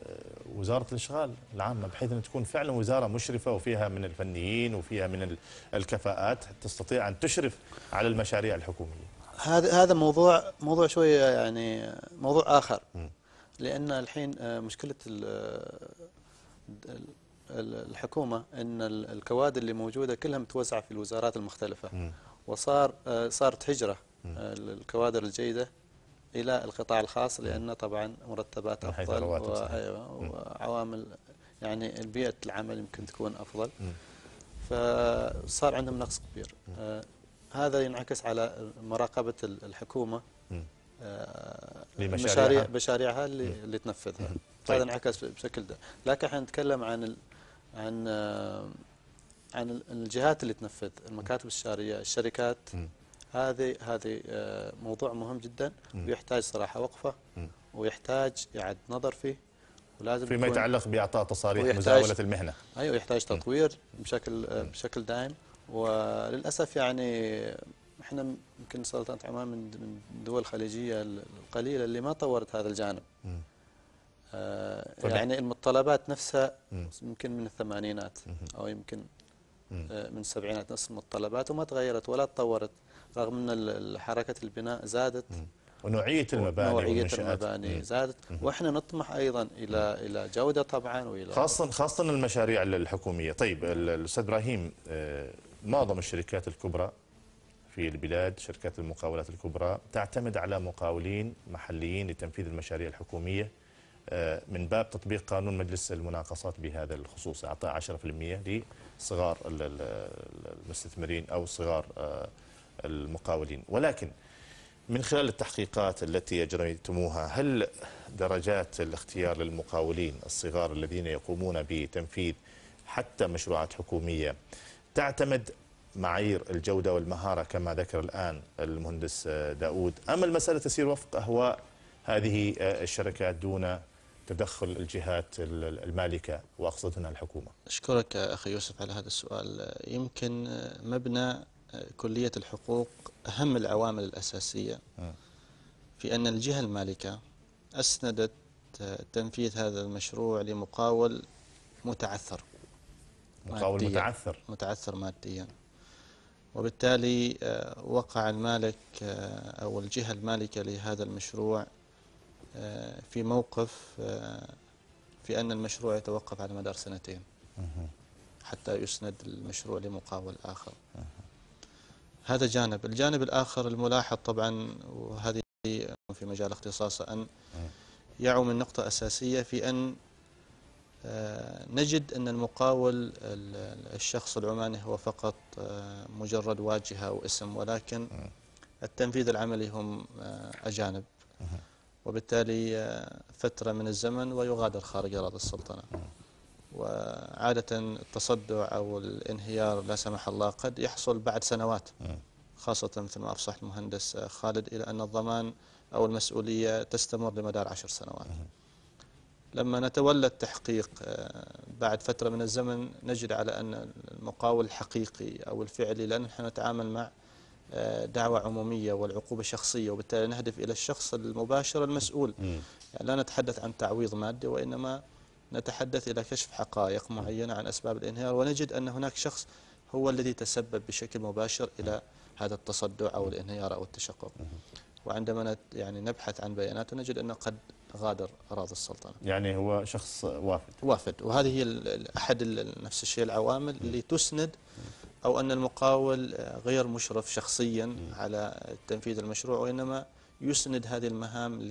وزارة الإشغال العامة بحيث أن تكون فعلا وزارة مشرفة وفيها من الفنيين وفيها من الكفاءات تستطيع أن تشرف على المشاريع الحكومية هذا هذا موضوع موضوع شوية يعني موضوع آخر لأن الحين آه، مشكلة الحكومة أن الكوادر اللي موجودة كلها متوزعة في الوزارات المختلفة وصار آه، صارت هجرة الكوادر الجيدة إلى القطاع الخاص لأن طبعا مرتبات أفضل وعوامل يعني بيئه العمل يمكن تكون أفضل فصار عندهم نقص كبير آه، هذا ينعكس على مراقبة الحكومة آه، مشاريع مشاريعها اللي, اللي تنفذها طيب. هذا انعكس بشكل ده لكن احنا نتكلم عن الـ عن آه، عن الجهات اللي تنفذ المكاتب الشهريه الشركات م. هذه هذه آه، موضوع مهم جدا ويحتاج صراحه وقفه ويحتاج اعاده نظر فيه ولازم فيما يتعلق باعطاء تصاريح مزاوله المهنه ايوه يحتاج تطوير بشكل آه، بشكل دائم وللاسف يعني احنا يمكن سلطنه عمان من الدول الخليجيه القليله اللي ما طورت هذا الجانب آه يعني المتطلبات نفسها يمكن من الثمانينات او يمكن آه من السبعينات نفس المتطلبات وما تغيرت ولا تطورت رغم أن حركة البناء زادت ونوعية المباني ونوعيه المباني زادت وإحنا نطمح أيضا إلى إلى جودة طبعا وإلى خاصة خاصة المشاريع الحكومية طيب الأستاذ إبراهيم آه، معظم الشركات الكبرى في البلاد شركات المقاولات الكبرى تعتمد على مقاولين محليين لتنفيذ المشاريع الحكومية آه، من باب تطبيق قانون مجلس المناقصات بهذا الخصوص أعطاء 10% لصغار المستثمرين أو صغار آه، المقاولين ولكن من خلال التحقيقات التي أجريتموها هل درجات الاختيار للمقاولين الصغار الذين يقومون بتنفيذ حتى مشروعات حكومية تعتمد معايير الجودة والمهارة كما ذكر الآن المهندس داود أم المسألة تسير وفق أهواء هذه الشركات دون تدخل الجهات المالكة وأقصد هنا الحكومة أشكرك أخي يوسف على هذا السؤال يمكن مبنى كلية الحقوق أهم العوامل الأساسية آه. في أن الجهة المالكة أسندت آه، تنفيذ هذا المشروع لمقاول متعثر مقاول مادية متعثر متعثر ماديا وبالتالي آه، وقع المالك أو الجهة المالكة لهذا المشروع في موقف في أن المشروع يتوقف على مدار سنتين حتى يسند المشروع لمقاول آخر هذا جانب الجانب الآخر الملاحظ طبعا وهذه في مجال اختصاصه أن يعو النقطة أساسية في أن آه، نجد أن المقاول الشخص العماني هو فقط آه، مجرد واجهة واسم ولكن التنفيذ العملي هم آه، أجانب وبالتالي فترة من الزمن ويغادر خارج أراضي السلطنة وعادة التصدع أو الانهيار لا سمح الله قد يحصل بعد سنوات خاصة مثل ما أفصح المهندس خالد إلى أن الضمان أو المسؤولية تستمر لمدار عشر سنوات لما نتولى التحقيق آه، بعد فترة من الزمن نجد على أن المقاول الحقيقي أو الفعلي لأن نحن نتعامل مع آه، دعوة عمومية والعقوبة شخصية وبالتالي نهدف إلى الشخص المباشر المسؤول يعني لا نتحدث عن تعويض مادي وإنما نتحدث إلى كشف حقائق معينة عن أسباب الانهيار ونجد أن هناك شخص هو الذي تسبب بشكل مباشر إلى هذا التصدع أو الانهيار أو التشقق وعندما يعني نبحث عن بياناته نجد أنه قد غادر أراضي السلطنة يعني هو شخص وافد وافد وهذه هي أحد نفس الشيء العوامل اللي تسند أو أن المقاول غير مشرف شخصيا على تنفيذ المشروع وإنما يسند هذه المهام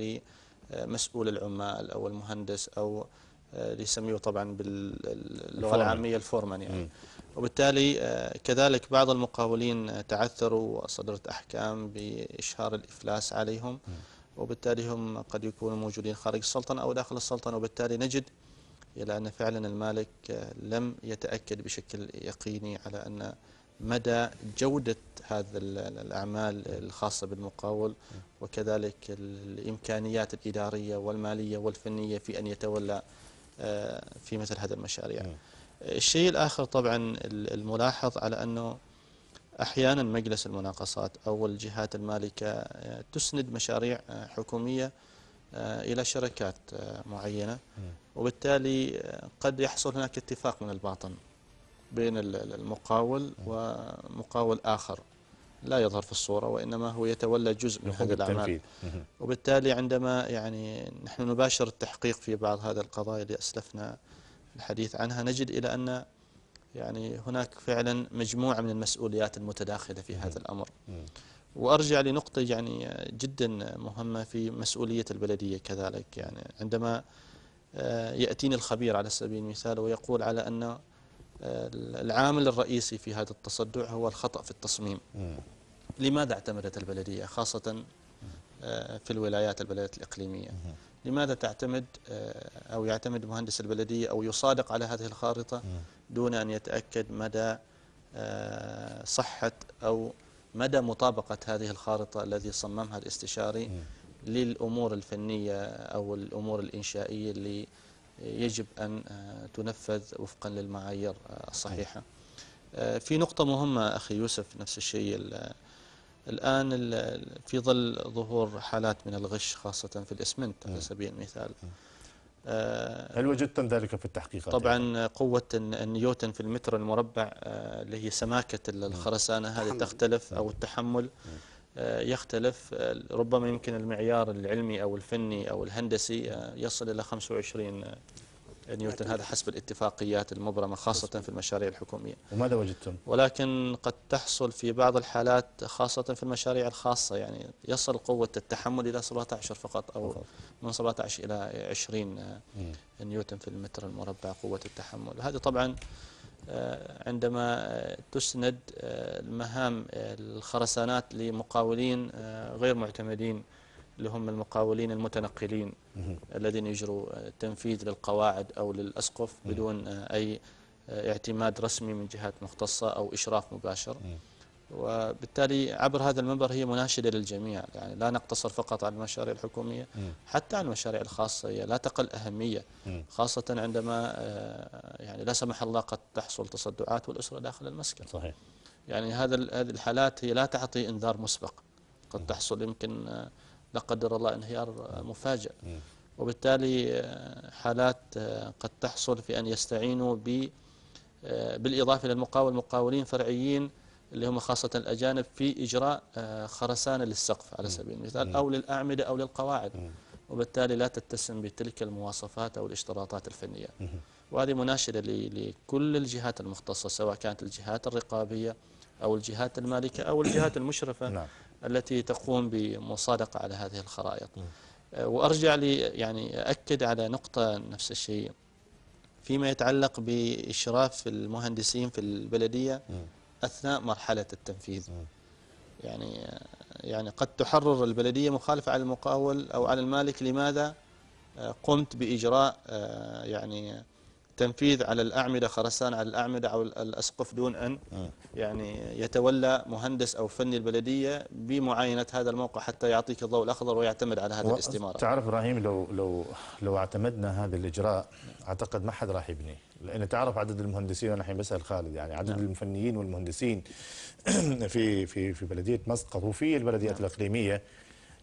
لمسؤول العمال أو المهندس أو اللي آه، يسميه طبعا باللغة العامية الفورمان يعني وبالتالي آه، كذلك بعض المقاولين آه، تعثروا وصدرت أحكام بإشهار الإفلاس عليهم وبالتالي هم قد يكونوا موجودين خارج السلطنة أو داخل السلطنة وبالتالي نجد إلى أن فعلا المالك لم يتأكد بشكل يقيني على أن مدى جودة هذا الأعمال الخاصة بالمقاول وكذلك الإمكانيات الإدارية والمالية والفنية في أن يتولى آه، في مثل هذه المشاريع الشيء الآخر طبعا الملاحظ على أنه أحيانا مجلس المناقصات أو الجهات المالكة آه، تسند مشاريع آه، حكومية إلى شركات معينة وبالتالي قد يحصل هناك اتفاق من الباطن بين المقاول ومقاول آخر لا يظهر في الصورة وإنما هو يتولى جزء من هذه الأعمال وبالتالي عندما يعني نحن نباشر التحقيق في بعض هذه القضايا اللي أسلفنا الحديث عنها نجد إلى أن يعني هناك فعلا مجموعة من المسؤوليات المتداخلة في هذا الأمر وأرجع لنقطة يعني جدا مهمة في مسؤولية البلدية كذلك يعني عندما آه، يأتيني الخبير على سبيل المثال ويقول على أن آه، العامل الرئيسي في هذا التصدع هو الخطأ في التصميم لماذا اعتمدت البلدية خاصة آه، في الولايات البلدات الإقليمية لماذا تعتمد آه، أو يعتمد مهندس البلدية أو يصادق على هذه الخارطة دون أن يتأكد مدى آه، صحة أو مدى مطابقة هذه الخارطة الذي صممها الاستشاري للأمور الفنية أو الأمور الإنشائية اللي يجب أن تنفذ وفقا للمعايير الصحيحة في نقطة مهمة أخي يوسف نفس الشيء الآن في ظل ظهور حالات من الغش خاصة في الإسمنت آه. على سبيل المثال آه. آه، هل وجدتم ذلك في التحقيقات؟ طبعا قوة النيوتن في المتر المربع اللي هي سماكة الخرسانة هذه تختلف أو التحمل يختلف ربما يمكن المعيار العلمي أو الفني أو الهندسي يصل إلى 25 نيوتن هذا حسب الاتفاقيات المبرمة خاصة في المشاريع الحكومية وماذا وجدتم؟ ولكن قد تحصل في بعض الحالات خاصة في المشاريع الخاصة يعني يصل قوة التحمل إلى 17 فقط أو من 17 إلى 20 آه، نيوتن في المتر المربع قوة التحمل هذا طبعا آه، عندما تسند آه، المهام الخرسانات لمقاولين غير معتمدين اللي هم المقاولين المتنقلين الذين يجروا التنفيذ للقواعد أو للأسقف بدون أي اعتماد رسمي من جهات مختصة أو إشراف مباشر وبالتالي عبر هذا المنبر هي مناشدة للجميع يعني لا نقتصر فقط على المشاريع الحكومية حتى على المشاريع الخاصة هي لا تقل أهمية خاصة عندما آه، يعني لا سمح الله قد تحصل تصدعات والأسرة داخل المسكن صحيح يعني هذا هذه الحالات هي لا تعطي انذار مسبق قد تحصل يمكن آه، لا قدر الله انهيار مفاجئ وبالتالي آه، حالات آه، قد تحصل في أن يستعينوا ب آه، بالإضافة إلى المقاول مقاولين فرعيين اللي هم خاصة الأجانب في إجراء خرسانة للسقف على سبيل المثال أو للأعمدة أو للقواعد وبالتالي لا تتسم بتلك المواصفات أو الاشتراطات الفنية وهذه مناشدة لكل الجهات المختصة سواء كانت الجهات الرقابية أو الجهات المالكة أو الجهات المشرفة نعم. التي تقوم بمصادقة على هذه الخرائط أه، وأرجع لي يعني أكد على نقطة نفس الشيء فيما يتعلق بإشراف المهندسين في البلدية أثناء مرحلة التنفيذ يعني أه، يعني قد تحرر البلدية مخالفة على المقاول أو على المالك لماذا أه، قمت بإجراء يعني تنفيذ على الأعمدة خرسان على الأعمدة أو الأسقف دون أن آه. يعني يتولى مهندس أو فني البلدية بمعاينة هذا الموقع حتى يعطيك الضوء الأخضر ويعتمد على هذا الاستمارة تعرف إبراهيم لو لو لو اعتمدنا هذا الإجراء أعتقد ما حد راح يبني لأن تعرف عدد المهندسين أنا الحين بسأل خالد يعني عدد نعم. المفنيين والمهندسين [CLEARS THROAT] في في في بلدية مسقط وفي البلديات نعم. الإقليمية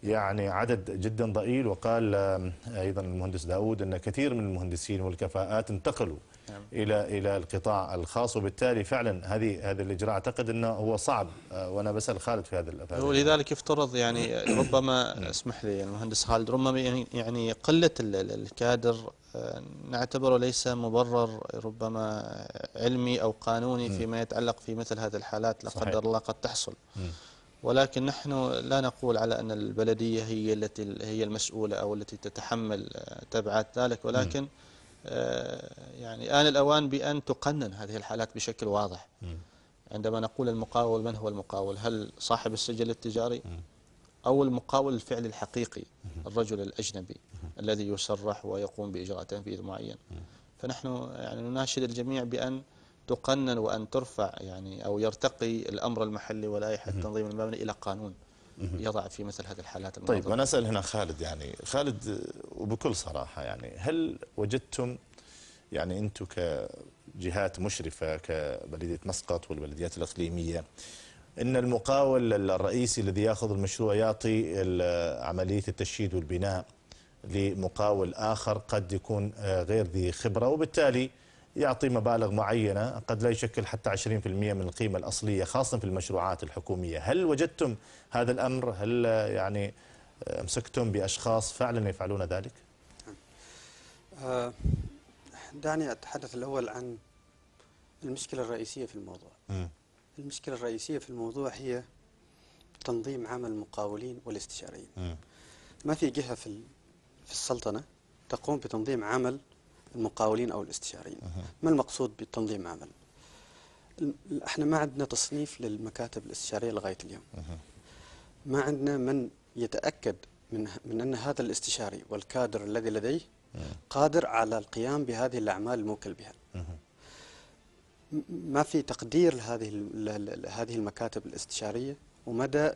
يعني عدد جدا ضئيل وقال ايضا المهندس داود ان كثير من المهندسين والكفاءات انتقلوا نعم. الى الى القطاع الخاص وبالتالي فعلا هذه هذا الاجراء اعتقد انه هو صعب آه، وانا بسال خالد في هذا ولذلك يفترض يعني [CLEARS THROAT] ربما اسمح لي المهندس خالد ربما يعني قله الكادر آه، نعتبره ليس مبرر ربما علمي او قانوني فيما يتعلق في مثل هذه الحالات لا قدر الله قد تحصل. ولكن نحن لا نقول على أن البلدية هي التي هي المسؤولة أو التي تتحمل آه، تبعات ذلك ولكن آه، يعني آن الأوان بأن تقنن هذه الحالات بشكل واضح عندما نقول المقاول من هو المقاول هل صاحب السجل التجاري أو المقاول الفعلي الحقيقي الرجل الأجنبي الذي يسرح ويقوم بإجراء تنفيذ معين فنحن يعني نناشد الجميع بأن تقنن وأن ترفع يعني أو يرتقي الأمر المحلي ولائحه التنظيم المبني إلى قانون يضع في مثل هذه الحالات المنظمة. طيب أنا أسأل هنا خالد يعني خالد وبكل صراحة يعني هل وجدتم يعني أنتم كجهات مشرفة كبلدية مسقط والبلديات الإقليمية أن المقاول الرئيسي الذي يأخذ المشروع يعطي عملية التشييد والبناء لمقاول آخر قد يكون آه، غير ذي خبرة وبالتالي يعطي مبالغ معينة قد لا يشكل حتى 20% من القيمة الأصلية خاصة في المشروعات الحكومية هل وجدتم هذا الأمر هل يعني آه، أمسكتم بأشخاص فعلا يفعلون ذلك آه، دعني أتحدث الأول عن المشكلة الرئيسية في الموضوع المشكلة الرئيسية في الموضوع هي تنظيم عمل المقاولين والاستشاريين ما في جهة في في السلطنة تقوم بتنظيم عمل المقاولين أو الاستشاريين ما المقصود بتنظيم عمل احنا ما عندنا تصنيف للمكاتب الاستشارية لغاية اليوم ما عندنا من يتأكد من, من أن هذا الاستشاري والكادر الذي لديه قادر على القيام بهذه الأعمال الموكل بها ما في تقدير لهذه هذه المكاتب الاستشارية ومدى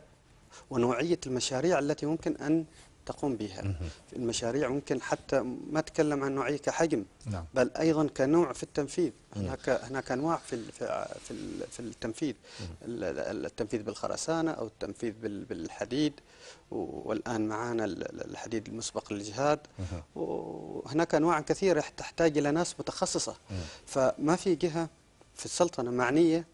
ونوعية المشاريع التي ممكن أن تقوم بها في المشاريع ممكن حتى ما أتكلم عن نوعية كحجم نعم. بل أيضا كنوع في التنفيذ هناك هناك أنواع في في في التنفيذ التنفيذ بالخرسانة أو التنفيذ بالحديد والآن معانا الحديد المسبق للجهاد وهناك أنواع كثيرة تحتاج إلى ناس متخصصة فما في جهة في السلطنة معنية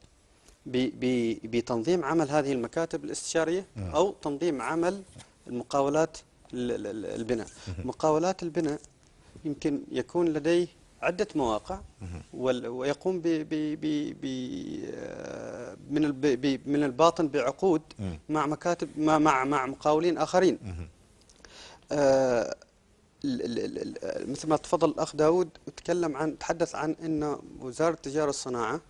بتنظيم عمل هذه المكاتب الاستشارية نعم. أو تنظيم عمل المقاولات البناء مقاولات البناء يمكن يكون لديه عدة مواقع ويقوم ب ب ب ب آه، من من الباطن بعقود مع مكاتب مع مع, مع مقاولين آخرين آه مثل ما تفضل الأخ داود تكلم عن تحدث عن أن وزارة التجارة والصناعة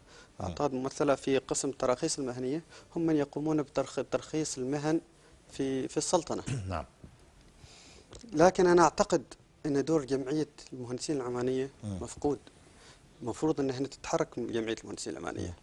أعطاد ممثلة في قسم التراخيص المهنية هم من يقومون بترخيص المهن في في السلطنة نعم لكن أنا أعتقد أن دور جمعية المهندسين العمانية مفقود المفروض أنها تتحرك جمعية المهندسين العمانية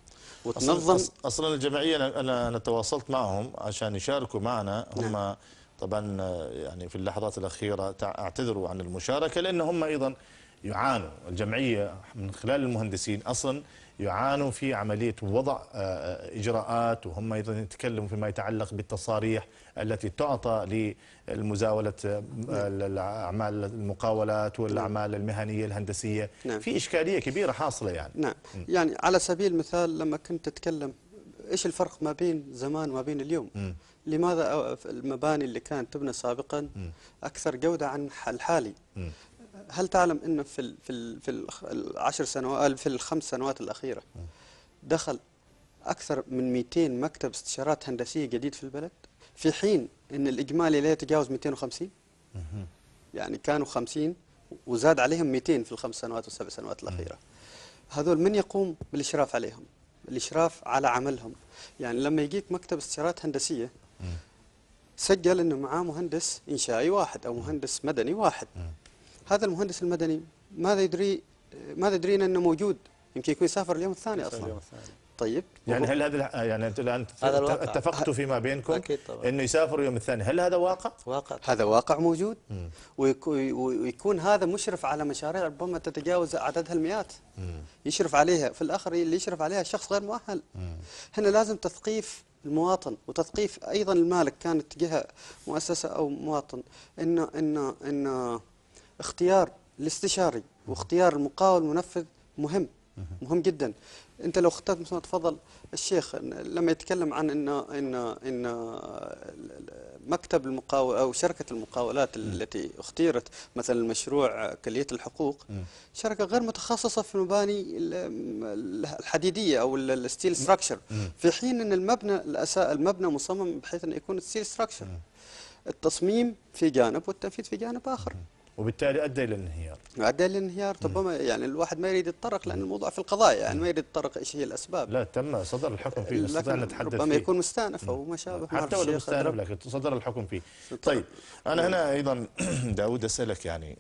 وتنظم أصلا, أصلا الجمعية أنا, أنا تواصلت معهم عشان يشاركوا معنا نعم. هم نعم. طبعا آه، يعني في اللحظات الأخيرة اعتذروا عن المشاركة لأن هم أيضا يعانوا الجمعية من خلال المهندسين أصلا يعانوا في عملية وضع آه، آه، إجراءات وهم أيضا يتكلموا فيما يتعلق بالتصاريح التي تعطى لمزاولة نعم. آه، الأعمال المقاولات والأعمال المهنية الهندسية نعم. في إشكالية كبيرة حاصلة يعني نعم يعني على سبيل المثال لما كنت تتكلم إيش الفرق ما بين زمان وما بين اليوم م. لماذا المباني اللي كانت تبنى سابقا م. أكثر جودة عن الحالي م. هل تعلم أنه في في في العشر سنوات آه، في الخمس سنوات الأخيرة دخل أكثر من 200 مكتب استشارات هندسية جديد في البلد في حين ان الاجمالي لا يتجاوز 250 يعني كانوا 50 وزاد عليهم 200 في الخمس سنوات والسبع سنوات الاخيره هذول من يقوم بالاشراف عليهم الاشراف على عملهم يعني لما يجيك مكتب استشارات هندسيه سجل انه معاه مهندس انشائي واحد او مهندس مدني واحد هذا المهندس المدني ماذا يدري ماذا يدرينا انه موجود يمكن يكون يسافر اليوم الثاني اصلا اليوم الثاني. طيب يعني هل هذا يعني انتم الان اتفقتوا فيما بينكم أكيد طبعا. انه يسافروا يوم الثاني هل هذا واقع واقع هذا واقع موجود ويكون هذا مشرف على مشاريع ربما تتجاوز عددها المئات يشرف عليها في الاخر اللي يشرف عليها شخص غير مؤهل هنا لازم تثقيف المواطن وتثقيف ايضا المالك كانت جهه مؤسسه او مواطن انه انه انه اختيار الاستشاري واختيار المقاول المنفذ مهم مهم جدا انت لو اخترت مثلا تفضل الشيخ لما يتكلم عن ان ان ان مكتب المقاول او شركه المقاولات م. التي اختيرت مثلا المشروع كليه الحقوق م. شركه غير متخصصه في المباني الحديديه او الستيل ستراكشر في حين ان المبنى الأساء المبنى مصمم بحيث انه يكون ستيل ستراكشر التصميم في جانب والتنفيذ في جانب اخر م. وبالتالي ادى الى الانهيار ادى الى الانهيار ربما يعني الواحد ما يريد يتطرق لان الموضوع في القضايا يعني ما يريد يتطرق ايش هي الاسباب لا تم صدر الحكم فيه نستطيع نتحدث ربما فيه. يكون مستانف او ما شابه حتى ولو مستانف لكن صدر الحكم فيه طيب انا هنا ايضا [COUGHS] داود اسالك يعني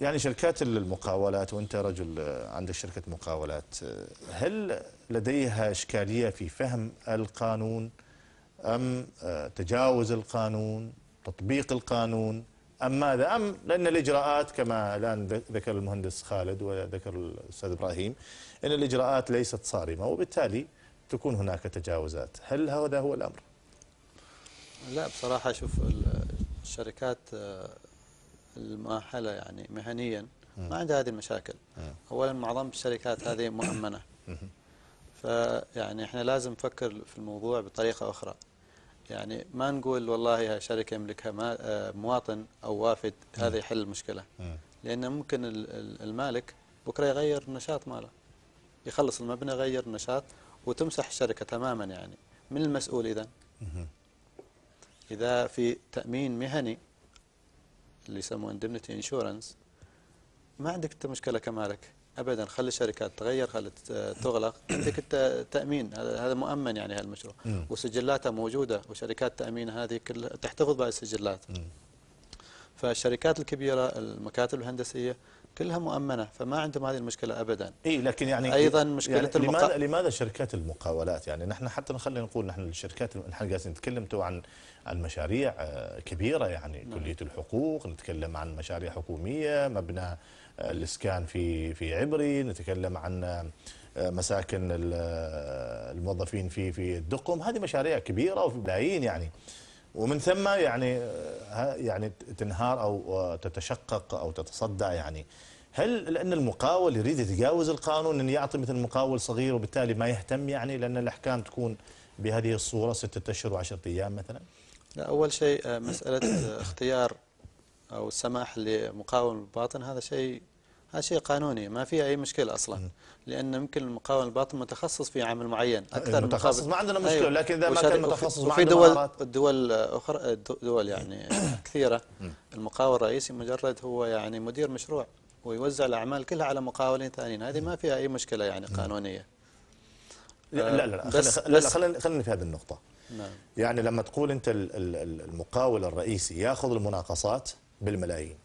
يعني شركات المقاولات وانت رجل عندك شركه مقاولات هل لديها اشكاليه في فهم القانون ام تجاوز القانون تطبيق القانون أم ماذا أم لأن الإجراءات كما الآن ذكر المهندس خالد وذكر الأستاذ إبراهيم أن الإجراءات ليست صارمة وبالتالي تكون هناك تجاوزات هل هذا هو الأمر؟ لا بصراحة شوف الشركات آه، المؤهلة يعني مهنيا ما عندها هذه المشاكل أولا معظم الشركات هذه مؤمنة فيعني احنا لازم نفكر في الموضوع بطريقة أخرى يعني ما نقول والله شركة يملكها آه، مواطن أو وافد هذا يحل المشكلة لأن ممكن المالك بكرة يغير النشاط ماله يخلص المبنى يغير النشاط وتمسح الشركة تماما يعني من المسؤول إذا إذا في تأمين مهني اللي يسموه indemnity insurance ما عندك أنت مشكلة كمالك ابدا خلي الشركات تغير خلي تغلق [COUGHS] عندك التامين هذا مؤمن يعني هالمشروع نعم. وسجلاتها موجوده وشركات تامين هذه كلها تحتفظ بهذه السجلات نعم. فالشركات الكبيره المكاتب الهندسيه كلها مؤمنه فما عندهم هذه المشكله ابدا اي لكن يعني ايضا يعني مشكله يعني المقا... لماذا لماذا شركات المقاولات يعني نحن حتى خلينا نقول نحن الشركات نحن قاعدين نتكلم تو عن عن مشاريع آه، كبيره يعني نعم. كليه الحقوق نتكلم عن مشاريع حكوميه مبنى الإسكان في في عبري نتكلم عن آه، مساكن آه، الموظفين في في الدقم هذه مشاريع كبيرة وفي بلايين يعني ومن ثم يعني آه، يعني تنهار أو تتشقق أو تتصدع يعني هل لأن المقاول يريد يتجاوز القانون أن يعطي مثل مقاول صغير وبالتالي ما يهتم يعني لأن الأحكام تكون بهذه الصورة ستة أشهر وعشرة أيام مثلا لا أول شيء مسألة اختيار أو السماح لمقاول الباطن هذا شيء هذا شيء قانوني ما في أي مشكلة أصلا لأن يمكن المقاول الباطن متخصص في عمل معين إيه، أكثر متخصص ما عندنا أيوه. مشكلة أيوة. لكن إذا ما كان متخصص ما في دول الدول أخرى دول يعني [COUGHS] كثيرة المقاول الرئيسي مجرد هو يعني مدير مشروع ويوزع الأعمال كلها على مقاولين ثانيين هذه ما فيها أي مشكلة يعني قانونية لا آه، لا لا بس خلينا خلينا في هذه النقطة نعم. يعني لما تقول أنت المقاول الرئيسي ياخذ المناقصات بالملايين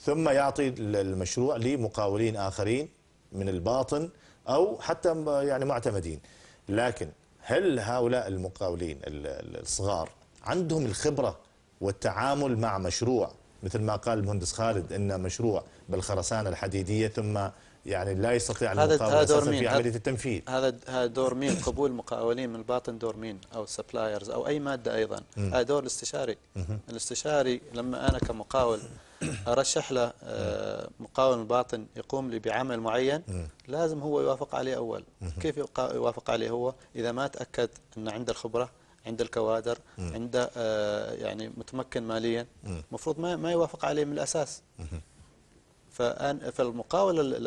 ثم يعطي المشروع لمقاولين آخرين من الباطن أو حتى يعني معتمدين لكن هل هؤلاء المقاولين الصغار عندهم الخبرة والتعامل مع مشروع مثل ما قال المهندس خالد ان مشروع بالخرسانه الحديديه ثم يعني لا يستطيع المقاول اساسا في عمليه التنفيذ هذا هذا دور مين قبول مقاولين من الباطن دور مين او سبلايرز او اي ماده ايضا هذا دور الاستشاري الاستشاري لما انا كمقاول ارشح له آه، مقاوم باطن يقوم لي بعمل معين لازم هو يوافق عليه اول كيف يوافق عليه هو اذا ما تاكد ان عنده الخبره عند الكوادر عند آه، يعني متمكن ماليا المفروض ما ما يوافق عليه من الاساس فأن فالمقاول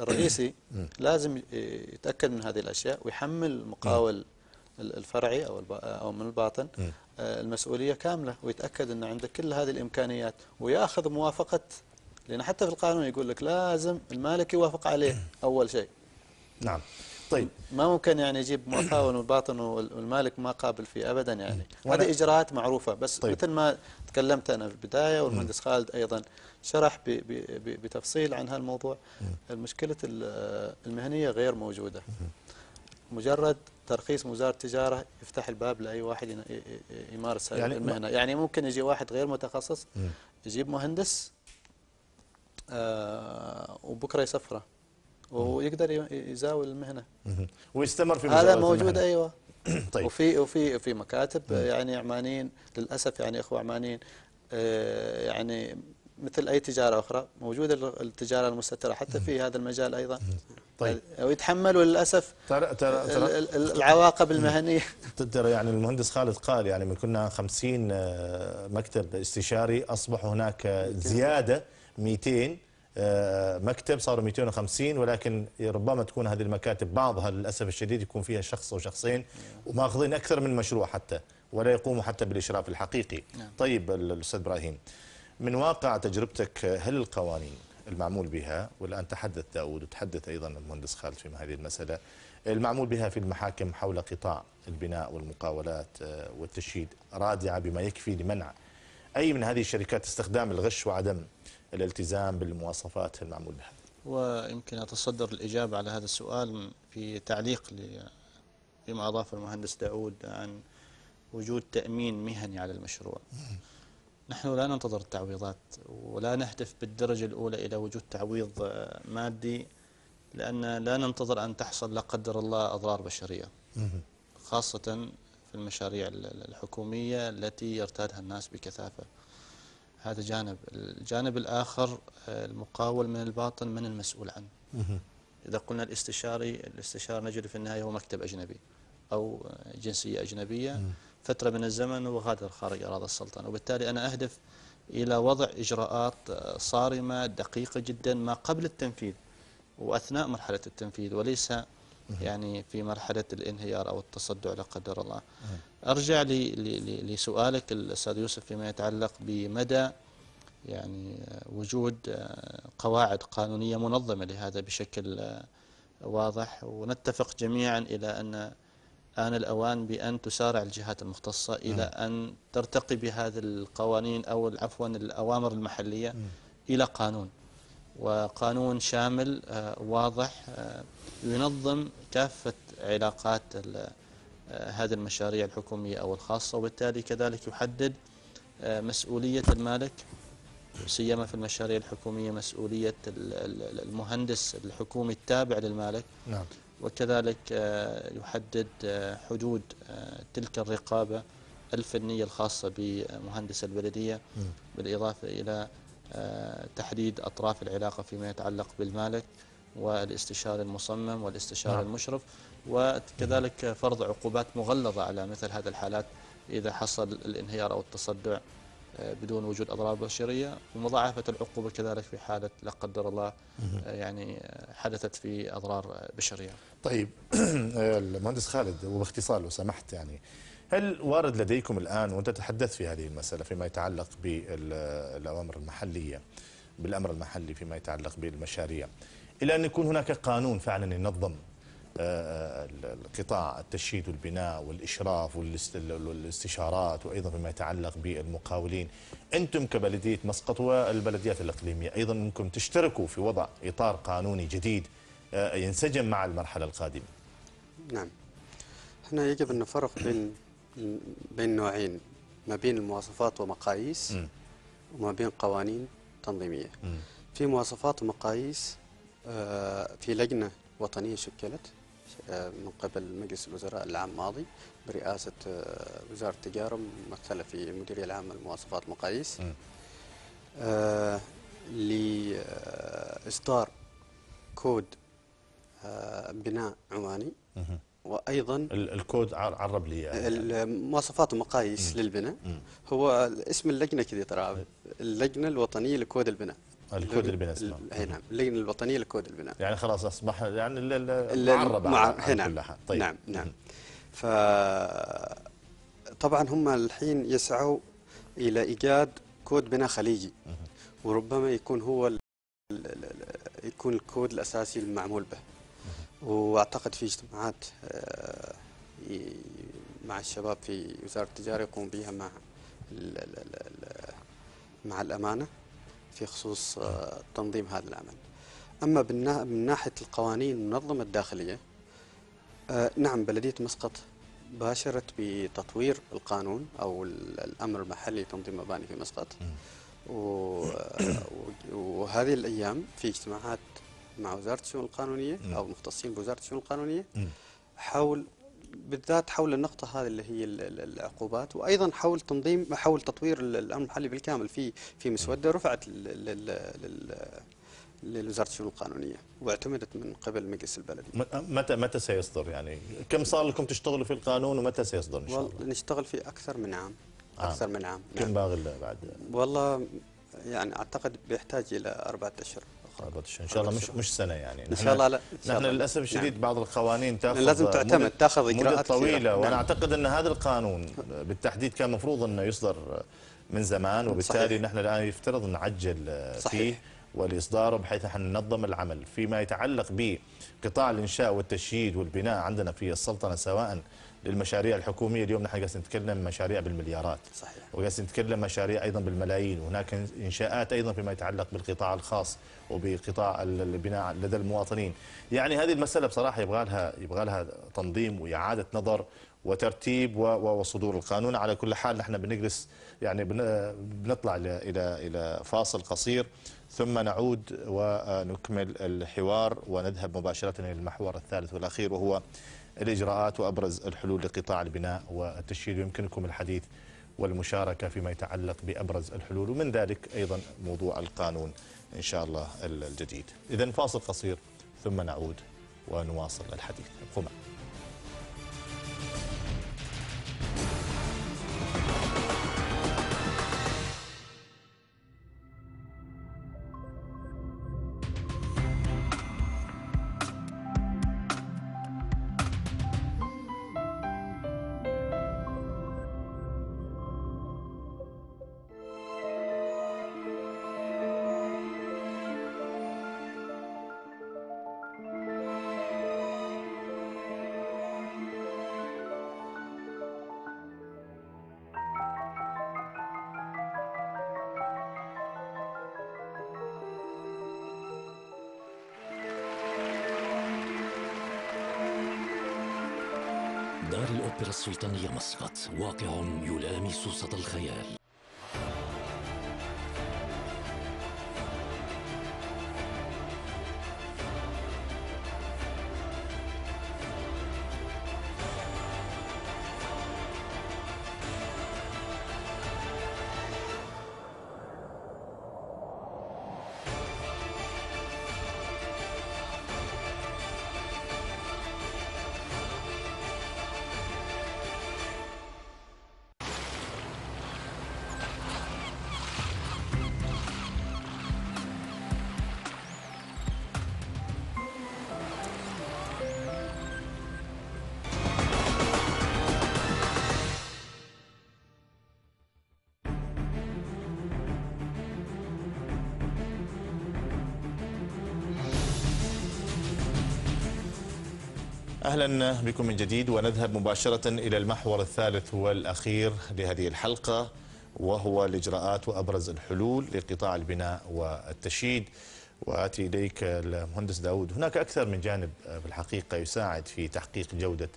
الرئيسي لازم يتاكد من هذه الاشياء ويحمل المقاول الفرعي أو أو من الباطن آه، المسؤولية كاملة ويتأكد انه عندك كل هذه الإمكانيات ويأخذ موافقة لأن حتى في القانون يقول لك لازم المالك يوافق عليه أول شيء نعم طيب ما ممكن يعني يجيب مفاون والباطن والمالك ما قابل فيه ابدا يعني هذه اجراءات معروفه بس طيب. مثل ما تكلمت انا في البدايه والمهندس خالد ايضا شرح بي بي بي بتفصيل عن هالموضوع مشكله المهنيه غير موجوده مجرد ترخيص وزاره التجاره يفتح الباب لاي واحد يمارس يعني المهنه يعني ممكن يجي واحد غير متخصص يجيب مهندس آه وبكره يسفره ويقدر يزاول المهنه ويستمر في هذا موجود المهنة. ايوه [CLEARS THROAT] طيب وفي وفي في مكاتب يعني عمانيين للاسف يعني اخوه عمانيين آه يعني مثل أي تجارة أخرى موجودة التجارة المستترة حتى في هذا المجال أيضا طيب ويتحملوا للأسف ترى ترى ترى العواقب المهنية [LAUGHS] ترى يعني المهندس خالد قال يعني من كنا 50 آه، مكتب استشاري أصبح هناك زيادة 200 آه، مكتب صاروا 250 ولكن ربما تكون هذه المكاتب بعضها للاسف الشديد يكون فيها شخص او شخصين وماخذين اكثر من مشروع حتى ولا يقوموا حتى بالاشراف الحقيقي. نعم. طيب الاستاذ ابراهيم من واقع تجربتك هل القوانين المعمول بها والآن تحدث داود وتحدث أيضا المهندس خالد في هذه المسألة المعمول بها في المحاكم حول قطاع البناء والمقاولات آه، والتشييد رادعة بما يكفي لمنع أي من هذه الشركات استخدام الغش وعدم الالتزام بالمواصفات المعمول بها ويمكن أتصدر الإجابة على هذا السؤال في تعليق لما أضاف المهندس داود عن وجود تأمين مهني على المشروع نحن لا ننتظر التعويضات ولا نهدف بالدرجة الأولى إلى وجود تعويض آه، مادي لأن لا ننتظر أن تحصل لا قدر الله أضرار بشرية خاصة في المشاريع الحكومية التي يرتادها الناس بكثافة هذا جانب الجانب الآخر آه، المقاول من الباطن من المسؤول عنه إذا قلنا الاستشاري الاستشار نجد في النهاية هو مكتب أجنبي أو جنسية أجنبية فترة من الزمن وغادر خارج أراضي السلطنة وبالتالي أنا أهدف إلى وضع إجراءات آه، صارمة دقيقة جدا ما قبل التنفيذ وأثناء مرحلة التنفيذ وليس يعني في مرحلة الانهيار أو التصدع لا قدر الله أرجع لسؤالك الأستاذ يوسف فيما يتعلق بمدى يعني آه، وجود آه، قواعد قانونية منظمة لهذا بشكل واضح ونتفق جميعا إلى أن آن الأوان بأن تسارع الجهات المختصة إلى نعم. أن ترتقي بهذه القوانين أو عفوا الأوامر المحلية نعم. إلى قانون وقانون شامل آه، واضح آه، ينظم كافة علاقات آه، هذه المشاريع الحكومية أو الخاصة وبالتالي كذلك يحدد مسؤولية المالك سيما في المشاريع الحكومية مسؤولية المهندس الحكومي التابع للمالك نعم. وكذلك آه، يحدد آه، حدود آه، تلك الرقابة الفنية الخاصة بمهندس البلدية بالإضافة إلى تحديد أطراف العلاقة فيما يتعلق بالمالك والاستشار المصمم والاستشار نعم. المشرف وكذلك فرض عقوبات مغلظة على مثل هذه الحالات إذا حصل الانهيار أو التصدع آه، بدون وجود اضرار بشريه ومضاعفه العقوبه كذلك في حاله لا قدر الله آه، يعني آه، حدثت في اضرار بشريه. طيب [CLEARS THROAT] المهندس خالد وباختصار لو سمحت يعني هل وارد لديكم الان وانت تحدثت في هذه المساله فيما يتعلق بالاوامر المحليه بالامر المحلي فيما يتعلق بالمشاريع الى ان يكون هناك قانون فعلا ينظم القطاع التشييد والبناء والإشراف والاستشارات وأيضا فيما يتعلق بالمقاولين أنتم كبلدية مسقط والبلديات الإقليمية أيضا أنكم تشتركوا في وضع إطار قانوني جديد آه، ينسجم مع المرحلة القادمة نعم هنا يجب أن نفرق بين بين نوعين ما بين المواصفات ومقاييس م. وما بين قوانين تنظيمية م. في مواصفات ومقاييس آه، في لجنة وطنية شكلت من قبل مجلس الوزراء العام الماضي برئاسة آه، وزارة التجارة ممثلة في المديرية العامة للمواصفات والمقاييس آه، لإصدار كود آه، بناء عماني وايضا الكود عرب لي يعني المواصفات والمقاييس للبناء هو اسم اللجنه كذا ترى اللجنه الوطنيه لكود البناء الكود البناء اسمه نعم اللجنه الوطنيه لكود البناء يعني خلاص اصبح يعني معرب مع نعم طيب نعم نعم ف طبعا هم الحين يسعوا الى ايجاد كود بناء خليجي وربما يكون هو ال ال يكون الكود الاساسي المعمول به واعتقد في اجتماعات آه، مع الشباب في وزاره التجاره يقوم بها مع مع الامانه في خصوص آه، تنظيم هذا العمل أما من ناحية القوانين المنظمة الداخلية آه، نعم بلدية مسقط باشرت بتطوير القانون أو الأمر المحلي تنظيم مباني في مسقط وهذه الأيام في اجتماعات مع وزارة الشؤون القانونية أو مختصين بوزارة الشؤون القانونية حول بالذات حول النقطة هذه اللي هي العقوبات وأيضا حول تنظيم حول تطوير الأمن المحلي بالكامل في في مسودة رفعت لوزارة الشؤون القانونية واعتمدت من قبل مجلس البلدي متى متى سيصدر يعني كم صار لكم تشتغلوا في القانون ومتى سيصدر إن شاء الله نشتغل فيه أكثر من عام أكثر من عام كم نعم. باغي بعد والله يعني أعتقد بيحتاج إلى أربعة أشهر خربطش ان شاء الله مش مش سنه يعني ان شاء الله لا إن شاء الله. نحن للاسف الشديد نعم. بعض القوانين تاخذ لازم تعتمد تاخذ اجراءات طويله وانا نعم. اعتقد ان هذا القانون بالتحديد كان مفروض انه يصدر من زمان وبالتالي صحيح. نحن الان يفترض نعجل صحيح. فيه بحيث احنا ننظم العمل فيما يتعلق بقطاع الانشاء والتشييد والبناء عندنا في السلطنه سواء للمشاريع الحكوميه اليوم نحن قاعدين نتكلم مشاريع بالمليارات صحيح نتكلم مشاريع ايضا بالملايين وهناك انشاءات ايضا فيما يتعلق بالقطاع الخاص وبقطاع البناء لدى المواطنين يعني هذه المساله بصراحه يبغى لها يبغى لها تنظيم واعاده نظر وترتيب وصدور القانون على كل حال نحن بنجلس يعني بنطلع الى الى الى فاصل قصير ثم نعود ونكمل الحوار ونذهب مباشره الى المحور الثالث والاخير وهو الإجراءات وأبرز الحلول لقطاع البناء والتشييد ويمكنكم الحديث والمشاركة فيما يتعلق بأبرز الحلول ومن ذلك أيضا موضوع القانون إن شاء الله الجديد إذا فاصل قصير ثم نعود ونواصل الحديث ابقوا معنا السلطانية مسقط واقع يلامس سط الخيال أهلا بكم من جديد ونذهب مباشرة إلى المحور الثالث والأخير لهذه الحلقة وهو الإجراءات وأبرز الحلول لقطاع البناء والتشييد وآتي إليك المهندس داود هناك أكثر من جانب بالحقيقة يساعد في تحقيق جودة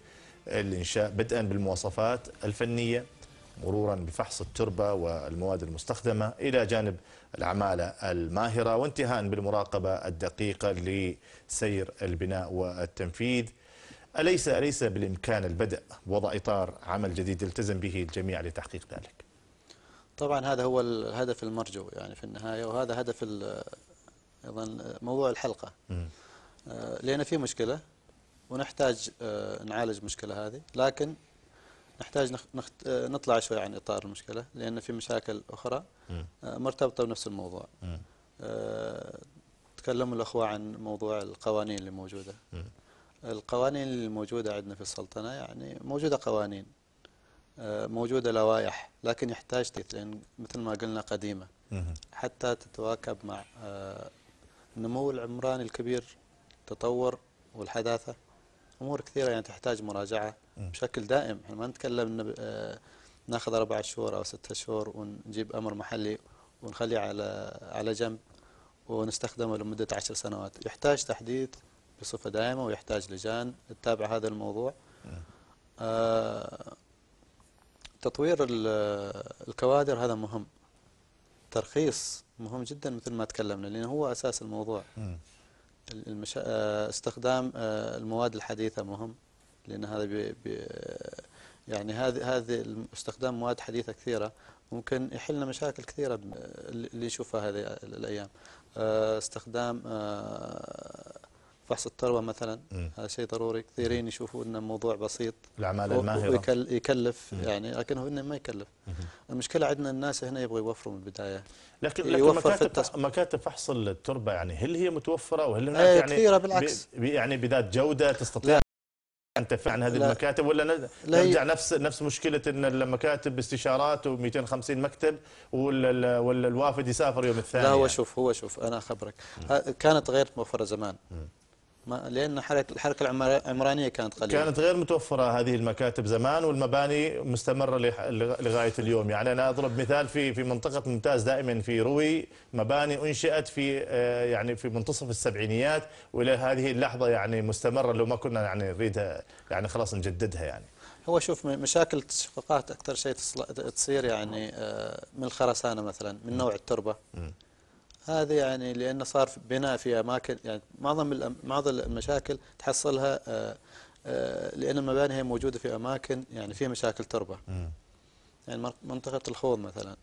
الإنشاء بدءا بالمواصفات الفنية مرورا بفحص التربة والمواد المستخدمة إلى جانب العمالة الماهرة وانتهاء بالمراقبة الدقيقة لسير البناء والتنفيذ أليس أليس بالإمكان البدء وضع إطار عمل جديد يلتزم به الجميع لتحقيق ذلك طبعا هذا هو الهدف المرجو يعني في النهاية وهذا هدف أيضا موضوع الحلقة آه، لأن في مشكلة ونحتاج آه، نعالج المشكلة هذه لكن نحتاج آه، نطلع شوي عن إطار المشكلة لأن في مشاكل أخرى مرتبطة بنفس الموضوع تكلم الأخوة عن موضوع القوانين اللي موجودة القوانين الموجودة عندنا في السلطنة يعني موجودة قوانين آه، موجودة لوائح لكن يحتاج لأن مثل ما قلنا قديمة حتى تتواكب مع النمو آه، العمراني الكبير تطور والحداثة أمور كثيرة يعني تحتاج مراجعة بشكل دائم احنا ما نتكلم آه، ناخذ أربع شهور أو ستة شهور ونجيب أمر محلي ونخليه على على جنب ونستخدمه لمدة عشر سنوات يحتاج تحديث بصفة دائمة ويحتاج لجان تتابع هذا الموضوع نعم. آه، تطوير الكوادر هذا مهم ترخيص مهم جدا مثل ما تكلمنا لأنه هو أساس الموضوع نعم. المشا... آه، استخدام آه، المواد الحديثة مهم لأن هذا بي... بي... يعني هذه هذه استخدام مواد حديثة كثيرة ممكن يحلنا مشاكل كثيرة اللي نشوفها هذه الأيام استخدام فحص التربه مثلا مم. هذا شيء ضروري كثيرين يشوفوا انه موضوع بسيط الاعمال الماهره يكلف مم. يعني لكنه انه ما يكلف مم. المشكله عندنا الناس هنا يبغوا يوفروا من البدايه لكن, لكن مكاتب في مكاتب فحص التربه يعني هل هي متوفره وهل هناك إيه، يعني كثيره بالعكس بي يعني بذات جوده تستطيع انت عن هذه لا المكاتب ولا نرجع نفس نفس مشكله ان المكاتب استشارات و250 مكتب والوافد يسافر يوم الثاني لا هو يعني. شوف هو شوف انا اخبرك كانت غير موفره زمان لأن الحركة العمرانية كانت قليلة كانت غير متوفرة هذه المكاتب زمان والمباني مستمرة لغاية اليوم يعني أنا أضرب مثال في في منطقة ممتاز دائما في روي مباني أنشئت في آه، يعني في منتصف السبعينيات وإلى هذه اللحظة يعني مستمرة لو ما كنا يعني نريدها يعني خلاص نجددها يعني هو شوف مشاكل التشققات أكثر شيء تصير يعني آه، من الخرسانة مثلا من نوع التربة م. هذا يعني لأنه صار بناء في أماكن يعني معظم معظم المشاكل تحصلها آه، آه، لأن المباني هي موجودة في أماكن يعني فيها مشاكل تربة يعني منطقة الخوض مثلا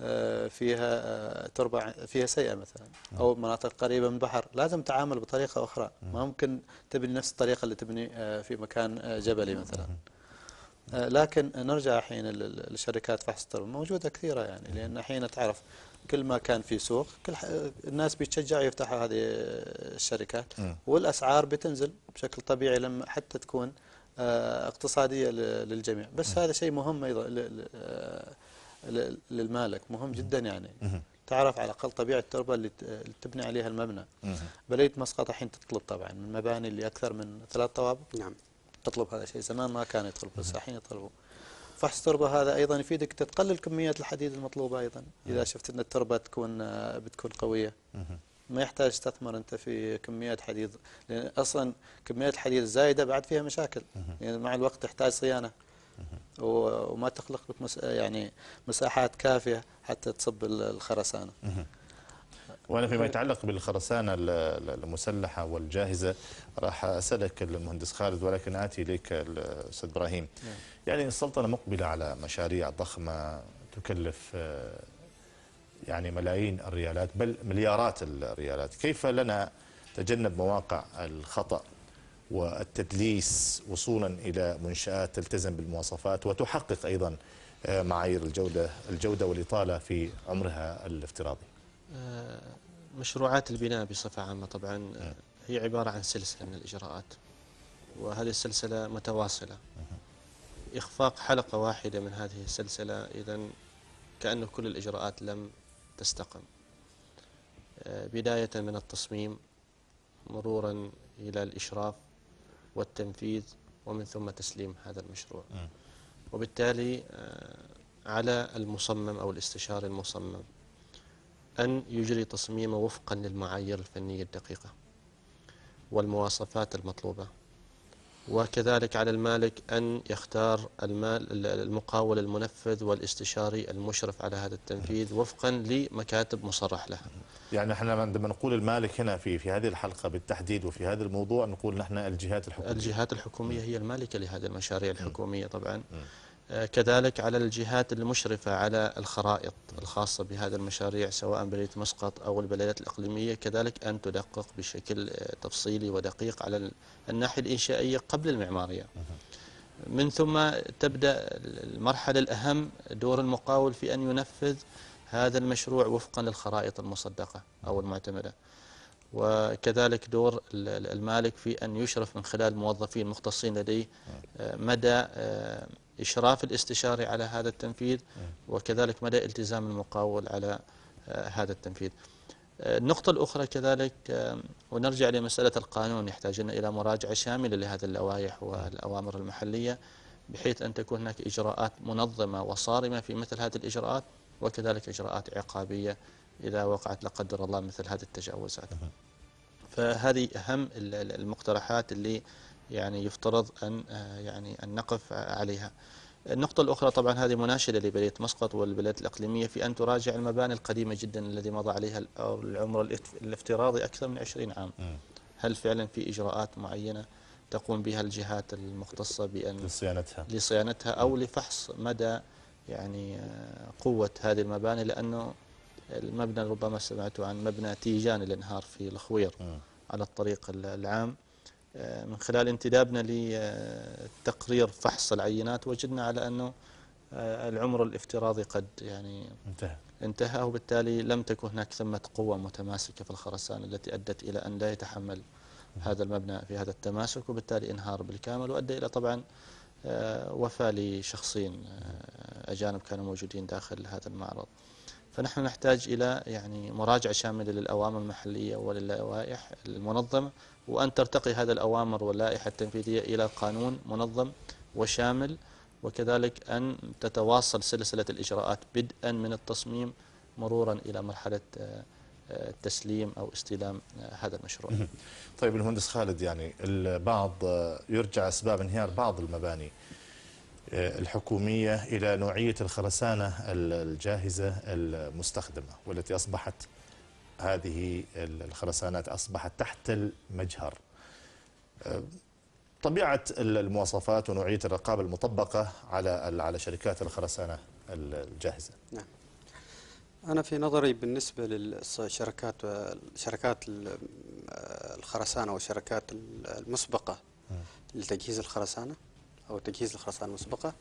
آه، فيها تربة فيها سيئة مثلا أو مناطق قريبة من البحر لازم تعامل بطريقة أخرى ما ممكن تبني نفس الطريقة اللي تبني في مكان جبلي مثلا لكن نرجع الحين للشركات فحص التربة موجودة كثيرة يعني لأن الحين تعرف كل ما كان في سوق كل الناس بيتشجع يفتحوا هذه الشركات م. والاسعار بتنزل بشكل طبيعي لما حتى تكون آه، اقتصاديه للجميع بس م. هذا شيء مهم ايضا آه، للمالك مهم جدا يعني م. تعرف على الاقل طبيعه التربه اللي تبني عليها المبنى بلديه مسقط الحين تطلب طبعا من مباني اللي اكثر من ثلاث طوابق نعم تطلب هذا الشيء زمان ما كان يطلب بس الحين يطلبوا فحص التربه هذا ايضا يفيدك تقلل كميات الحديد المطلوبه ايضا اذا نعم. شفت ان التربه تكون آه، بتكون قويه ما يحتاج تستثمر انت في كميات حديد لان اصلا كميات الحديد الزايده بعد فيها مشاكل يعني مع الوقت تحتاج صيانه وما تخلق لك يعني مساحات كافيه حتى تصب الخرسانه وأنا فيما طيب. يتعلق بالخرسانة المسلحة والجاهزة راح أسألك المهندس خالد ولكن آتي إليك الأستاذ إبراهيم نعم. يعني السلطنة مقبلة على مشاريع ضخمة تكلف آه، يعني ملايين الريالات بل مليارات الريالات كيف لنا تجنب مواقع الخطأ والتدليس وصولا إلى منشآت تلتزم بالمواصفات وتحقق أيضا آه، معايير الجودة, الجودة والإطالة في عمرها الافتراضي آه، مشروعات البناء بصفة عامة طبعا نعم. آه، هي عبارة عن سلسلة من الإجراءات وهذه السلسلة متواصلة إخفاق حلقة واحدة من هذه السلسلة إذا كأن كل الإجراءات لم تستقم آه، بداية من التصميم مرورا إلى الإشراف والتنفيذ ومن ثم تسليم هذا المشروع وبالتالي آه، على المصمم أو الاستشاري المصمم أن يجري تصميمه وفقا للمعايير الفنية الدقيقة والمواصفات المطلوبة وكذلك على المالك أن يختار المال المقاول المنفذ والاستشاري المشرف على هذا التنفيذ وفقا لمكاتب مصرح لها يعني احنا عندما نقول المالك هنا في في هذه الحلقة بالتحديد وفي هذا الموضوع نقول نحن الجهات الحكومية الجهات الحكومية هي المالكة لهذه المشاريع الحكومية طبعا آه، كذلك على الجهات المشرفة على الخرائط الخاصة بهذا المشاريع سواء بلدية مسقط أو البلدات الإقليمية كذلك أن تدقق بشكل آه، تفصيلي ودقيق على الناحية الإنشائية قبل المعمارية يعني. من ثم تبدأ المرحلة الأهم دور المقاول في أن ينفذ هذا المشروع وفقا للخرائط المصدقة أو المعتمدة وكذلك دور المالك في أن يشرف من خلال موظفين مختصين لديه آه، مدى آه، إشراف الاستشاري على هذا التنفيذ آه. وكذلك مدى التزام المقاول على هذا التنفيذ النقطة الأخرى كذلك ونرجع لمسألة القانون يحتاجنا إلى مراجعة شاملة لهذه اللوائح والأوامر المحلية بحيث أن تكون هناك إجراءات منظمة وصارمة في مثل هذه الإجراءات وكذلك إجراءات عقابية إذا وقعت لا قدر الله مثل هذه التجاوزات فهذه أهم المقترحات اللي يعني يفترض أن آه، يعني أن نقف عليها النقطة الأخرى طبعا هذه مناشدة لبلدية مسقط والبلدات الإقليمية في أن تراجع المباني القديمة جدا الذي مضى عليها العمر الافتراضي أكثر من 20 عام هل فعلا في إجراءات معينة تقوم بها الجهات المختصة بأن لصيانتها لصيانتها أو لفحص مدى يعني آه، قوة هذه المباني لأنه المبنى ربما سمعتوا عن مبنى تيجان اللي انهار في الخوير على الطريق العام آه، من خلال انتدابنا لتقرير فحص العينات وجدنا على أنه آه، العمر الافتراضي قد يعني انتهى انتهى وبالتالي لم تكن هناك ثمة قوة متماسكة في الخرسانة التي أدت إلى أن لا يتحمل هذا المبنى في هذا التماسك وبالتالي انهار بالكامل وأدى إلى طبعا آه، وفاة لشخصين أجانب كانوا موجودين داخل هذا المعرض فنحن نحتاج إلى يعني مراجعة شاملة للأوامر المحلية وللوائح المنظمة وأن ترتقي هذا الأوامر واللائحة التنفيذية إلى قانون منظم وشامل وكذلك أن تتواصل سلسلة الإجراءات بدءا من التصميم مرورا إلى مرحلة آه، تسليم أو استلام آه، هذا المشروع طيب المهندس خالد يعني البعض آه، يرجع أسباب انهيار بعض المباني آه، الحكومية إلى نوعية الخرسانة الجاهزة المستخدمة والتي أصبحت هذه الخرسانات أصبحت تحت المجهر آه، طبيعة المواصفات ونوعية الرقابة المطبقة على على شركات الخرسانة الجاهزة نعم أنا في نظري بالنسبة للشركات شركات آه، الخرسانة وشركات المسبقة لتجهيز الخرسانة أو تجهيز الخرسانة المسبقة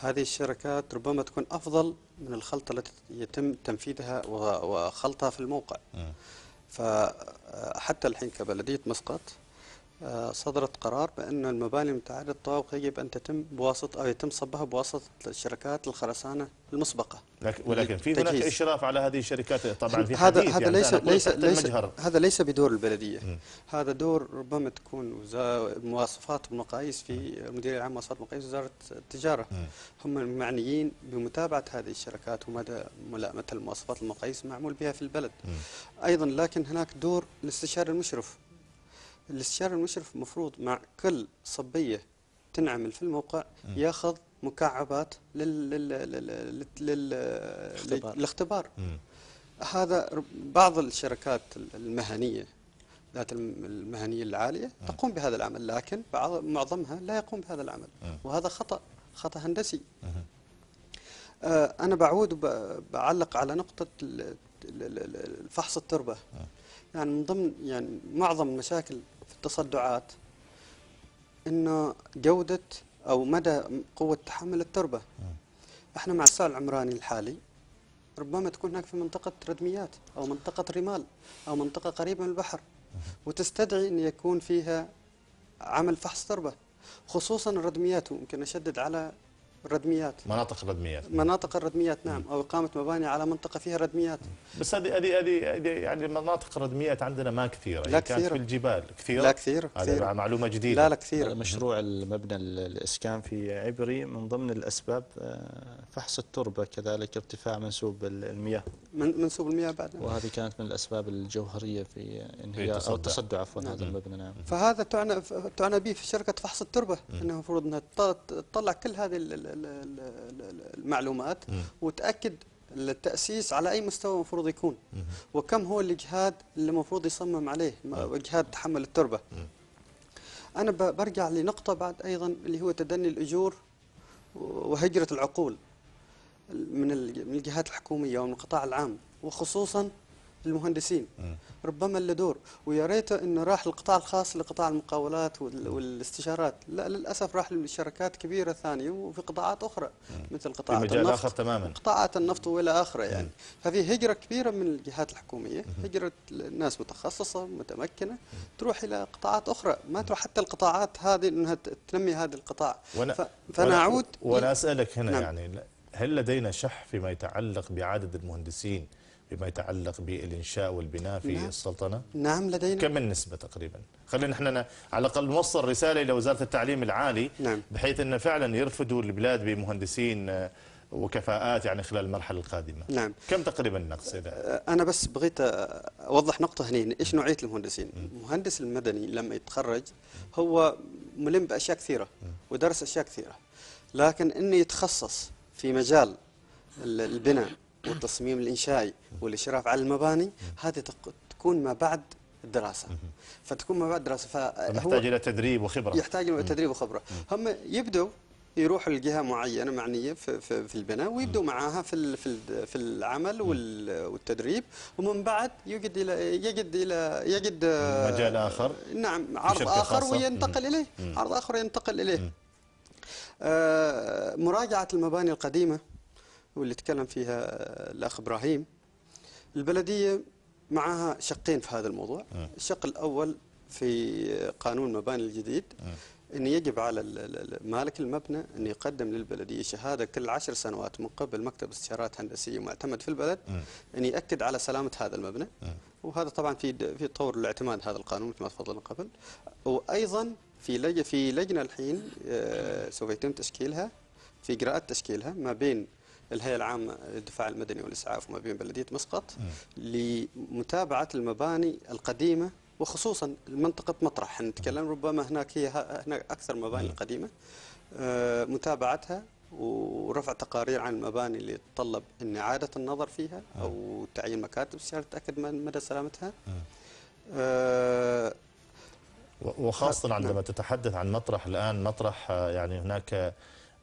هذه الشركات ربما تكون أفضل من الخلطة التي يتم تنفيذها وخلطها في الموقع فحتى الحين كبلدية مسقط آه، صدرت قرار بأن المباني المتعددة الطوابق يجب أن تتم بواسطة أو يتم صبها بواسطة الشركات الخرسانة المسبقة ولكن في هناك إشراف على هذه الشركات طبعا في هذا هذا يعني ليس ليس ليس هذا ليس بدور البلدية م. هذا دور ربما تكون مواصفات ومقاييس في المديرية العامة مواصفات ومقاييس وزارة التجارة م. هم المعنيين بمتابعة هذه الشركات ومدى ملائمة المواصفات والمقاييس المعمول بها في البلد م. أيضا لكن هناك دور الاستشاري المشرف الاستشاري المشرف المفروض مع كل صبيه تنعمل في الموقع ياخذ مكعبات للاختبار هذا بعض الشركات المهنيه ذات المهنيه العاليه تقوم بهذا العمل لكن بعض معظمها لا يقوم بهذا العمل وهذا خطا خطا هندسي آه، انا بعود وبعلق على نقطه فحص التربه يعني من ضمن يعني معظم المشاكل في التصدعات انه جوده او مدى قوه تحمل التربه احنا مع السائل العمراني الحالي ربما تكون هناك في منطقه ردميات او منطقه رمال او منطقه قريبه من البحر وتستدعي ان يكون فيها عمل فحص تربه خصوصا الردميات ويمكن اشدد على الردميات مناطق الردميات مناطق الردميات نعم او اقامه مباني على منطقه فيها ردميات بس هذه هذه هذه يعني مناطق الردميات عندنا ما كثيره لا كثير كثيرة. كانت في الجبال كثيره لا كثير هذه معلومه جديده لا لا كثير مشروع المبنى الاسكان في عبري من ضمن الاسباب آه، فحص التربه كذلك ارتفاع منسوب المياه من منسوب المياه بعد وهذه كانت من الاسباب الجوهريه في انهيار او التصدع عفوا نعم. هذا المبنى نعم فهذا تعنى تعنى به في شركه فحص التربه مم. انه المفروض انها تطلع كل هذه المعلومات مم. وتاكد التأسيس على أي مستوى المفروض يكون مم. وكم هو الإجهاد اللي المفروض يصمم عليه إجهاد تحمل التربة مم. أنا برجع لنقطة بعد أيضا اللي هو تدني الأجور وهجرة العقول من من الجهات الحكوميه ومن القطاع العام وخصوصا المهندسين ربما له دور ويا ريت انه راح للقطاع الخاص لقطاع المقاولات والاستشارات لا للاسف راح لشركات كبيره ثانيه وفي قطاعات اخرى مثل قطاع مجال النفط آخر تماما قطاعات النفط والى اخره يعني ففي هجره كبيره من الجهات الحكوميه هجره ناس متخصصه متمكنه تروح الى قطاعات اخرى ما تروح حتى القطاعات هذه انها تنمي هذا القطاع فنعود وانا اسالك هنا نعم. يعني هل لدينا شح فيما يتعلق بعدد المهندسين فيما يتعلق بالإنشاء والبناء في نعم. السلطنة؟ نعم لدينا كم النسبة تقريبا؟ خلينا احنا على الأقل نوصل رسالة إلى وزارة التعليم العالي نعم. بحيث أن فعلا يرفدوا البلاد بمهندسين آه، وكفاءات يعني خلال المرحلة القادمة نعم كم تقريبا النقص إذا؟ آه، أنا بس بغيت أوضح نقطة هنا إيش نوعية المهندسين؟ المهندس المدني لما يتخرج هو ملم بأشياء كثيرة ودرس أشياء كثيرة لكن أنه يتخصص في مجال البناء والتصميم الإنشائي والإشراف على المباني هذه تكون ما بعد الدراسة فتكون ما بعد الدراسة فيحتاج إلى تدريب وخبرة يحتاج إلى تدريب وخبرة هم يبدوا يروحوا لجهه معينه معنيه في, في, في البناء ويبدوا معاها في في في العمل والتدريب ومن بعد يجد الى يجد الى يجد مجال اخر نعم عرض اخر وينتقل اليه عرض اخر ينتقل اليه آه، مراجعة المباني القديمة واللي تكلم فيها الأخ إبراهيم البلدية معها شقين في هذا الموضوع آه. الشق الأول في قانون مباني الجديد آه. أن يجب على مالك المبنى أن يقدم للبلدية شهادة كل عشر سنوات من قبل مكتب استشارات هندسية معتمد في البلد أن يأكد على سلامة هذا المبنى وهذا طبعا في في طور الاعتماد هذا القانون مثل ما تفضلنا قبل وأيضا في لج في لجنه الحين آه، سوف يتم تشكيلها في اجراءات تشكيلها ما بين الهيئه العامه للدفاع المدني والاسعاف وما بين بلديه مسقط لمتابعه المباني القديمه وخصوصا منطقه مطرح نتكلم ربما هناك هي هناك اكثر مباني قديمه آه، متابعتها ورفع تقارير عن المباني اللي تتطلب ان اعاده النظر فيها او تعيين مكاتب عشان تتاكد من مدى سلامتها وخاصة نعم. عندما تتحدث عن مطرح الآن مطرح آه، يعني هناك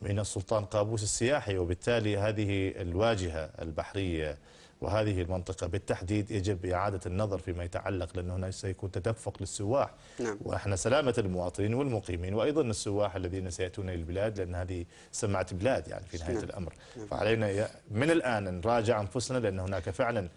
من السلطان قابوس السياحي وبالتالي هذه الواجهة البحرية وهذه المنطقة بالتحديد يجب إعادة النظر فيما يتعلق لأنه هناك سيكون تدفق للسواح نعم. وإحنا سلامة المواطنين والمقيمين وأيضا السواح الذين سيأتون إلى البلاد لأن هذه سمعة بلاد يعني في نهاية نعم. الأمر نعم. فعلينا من الآن نراجع أنفسنا لأن هناك فعلا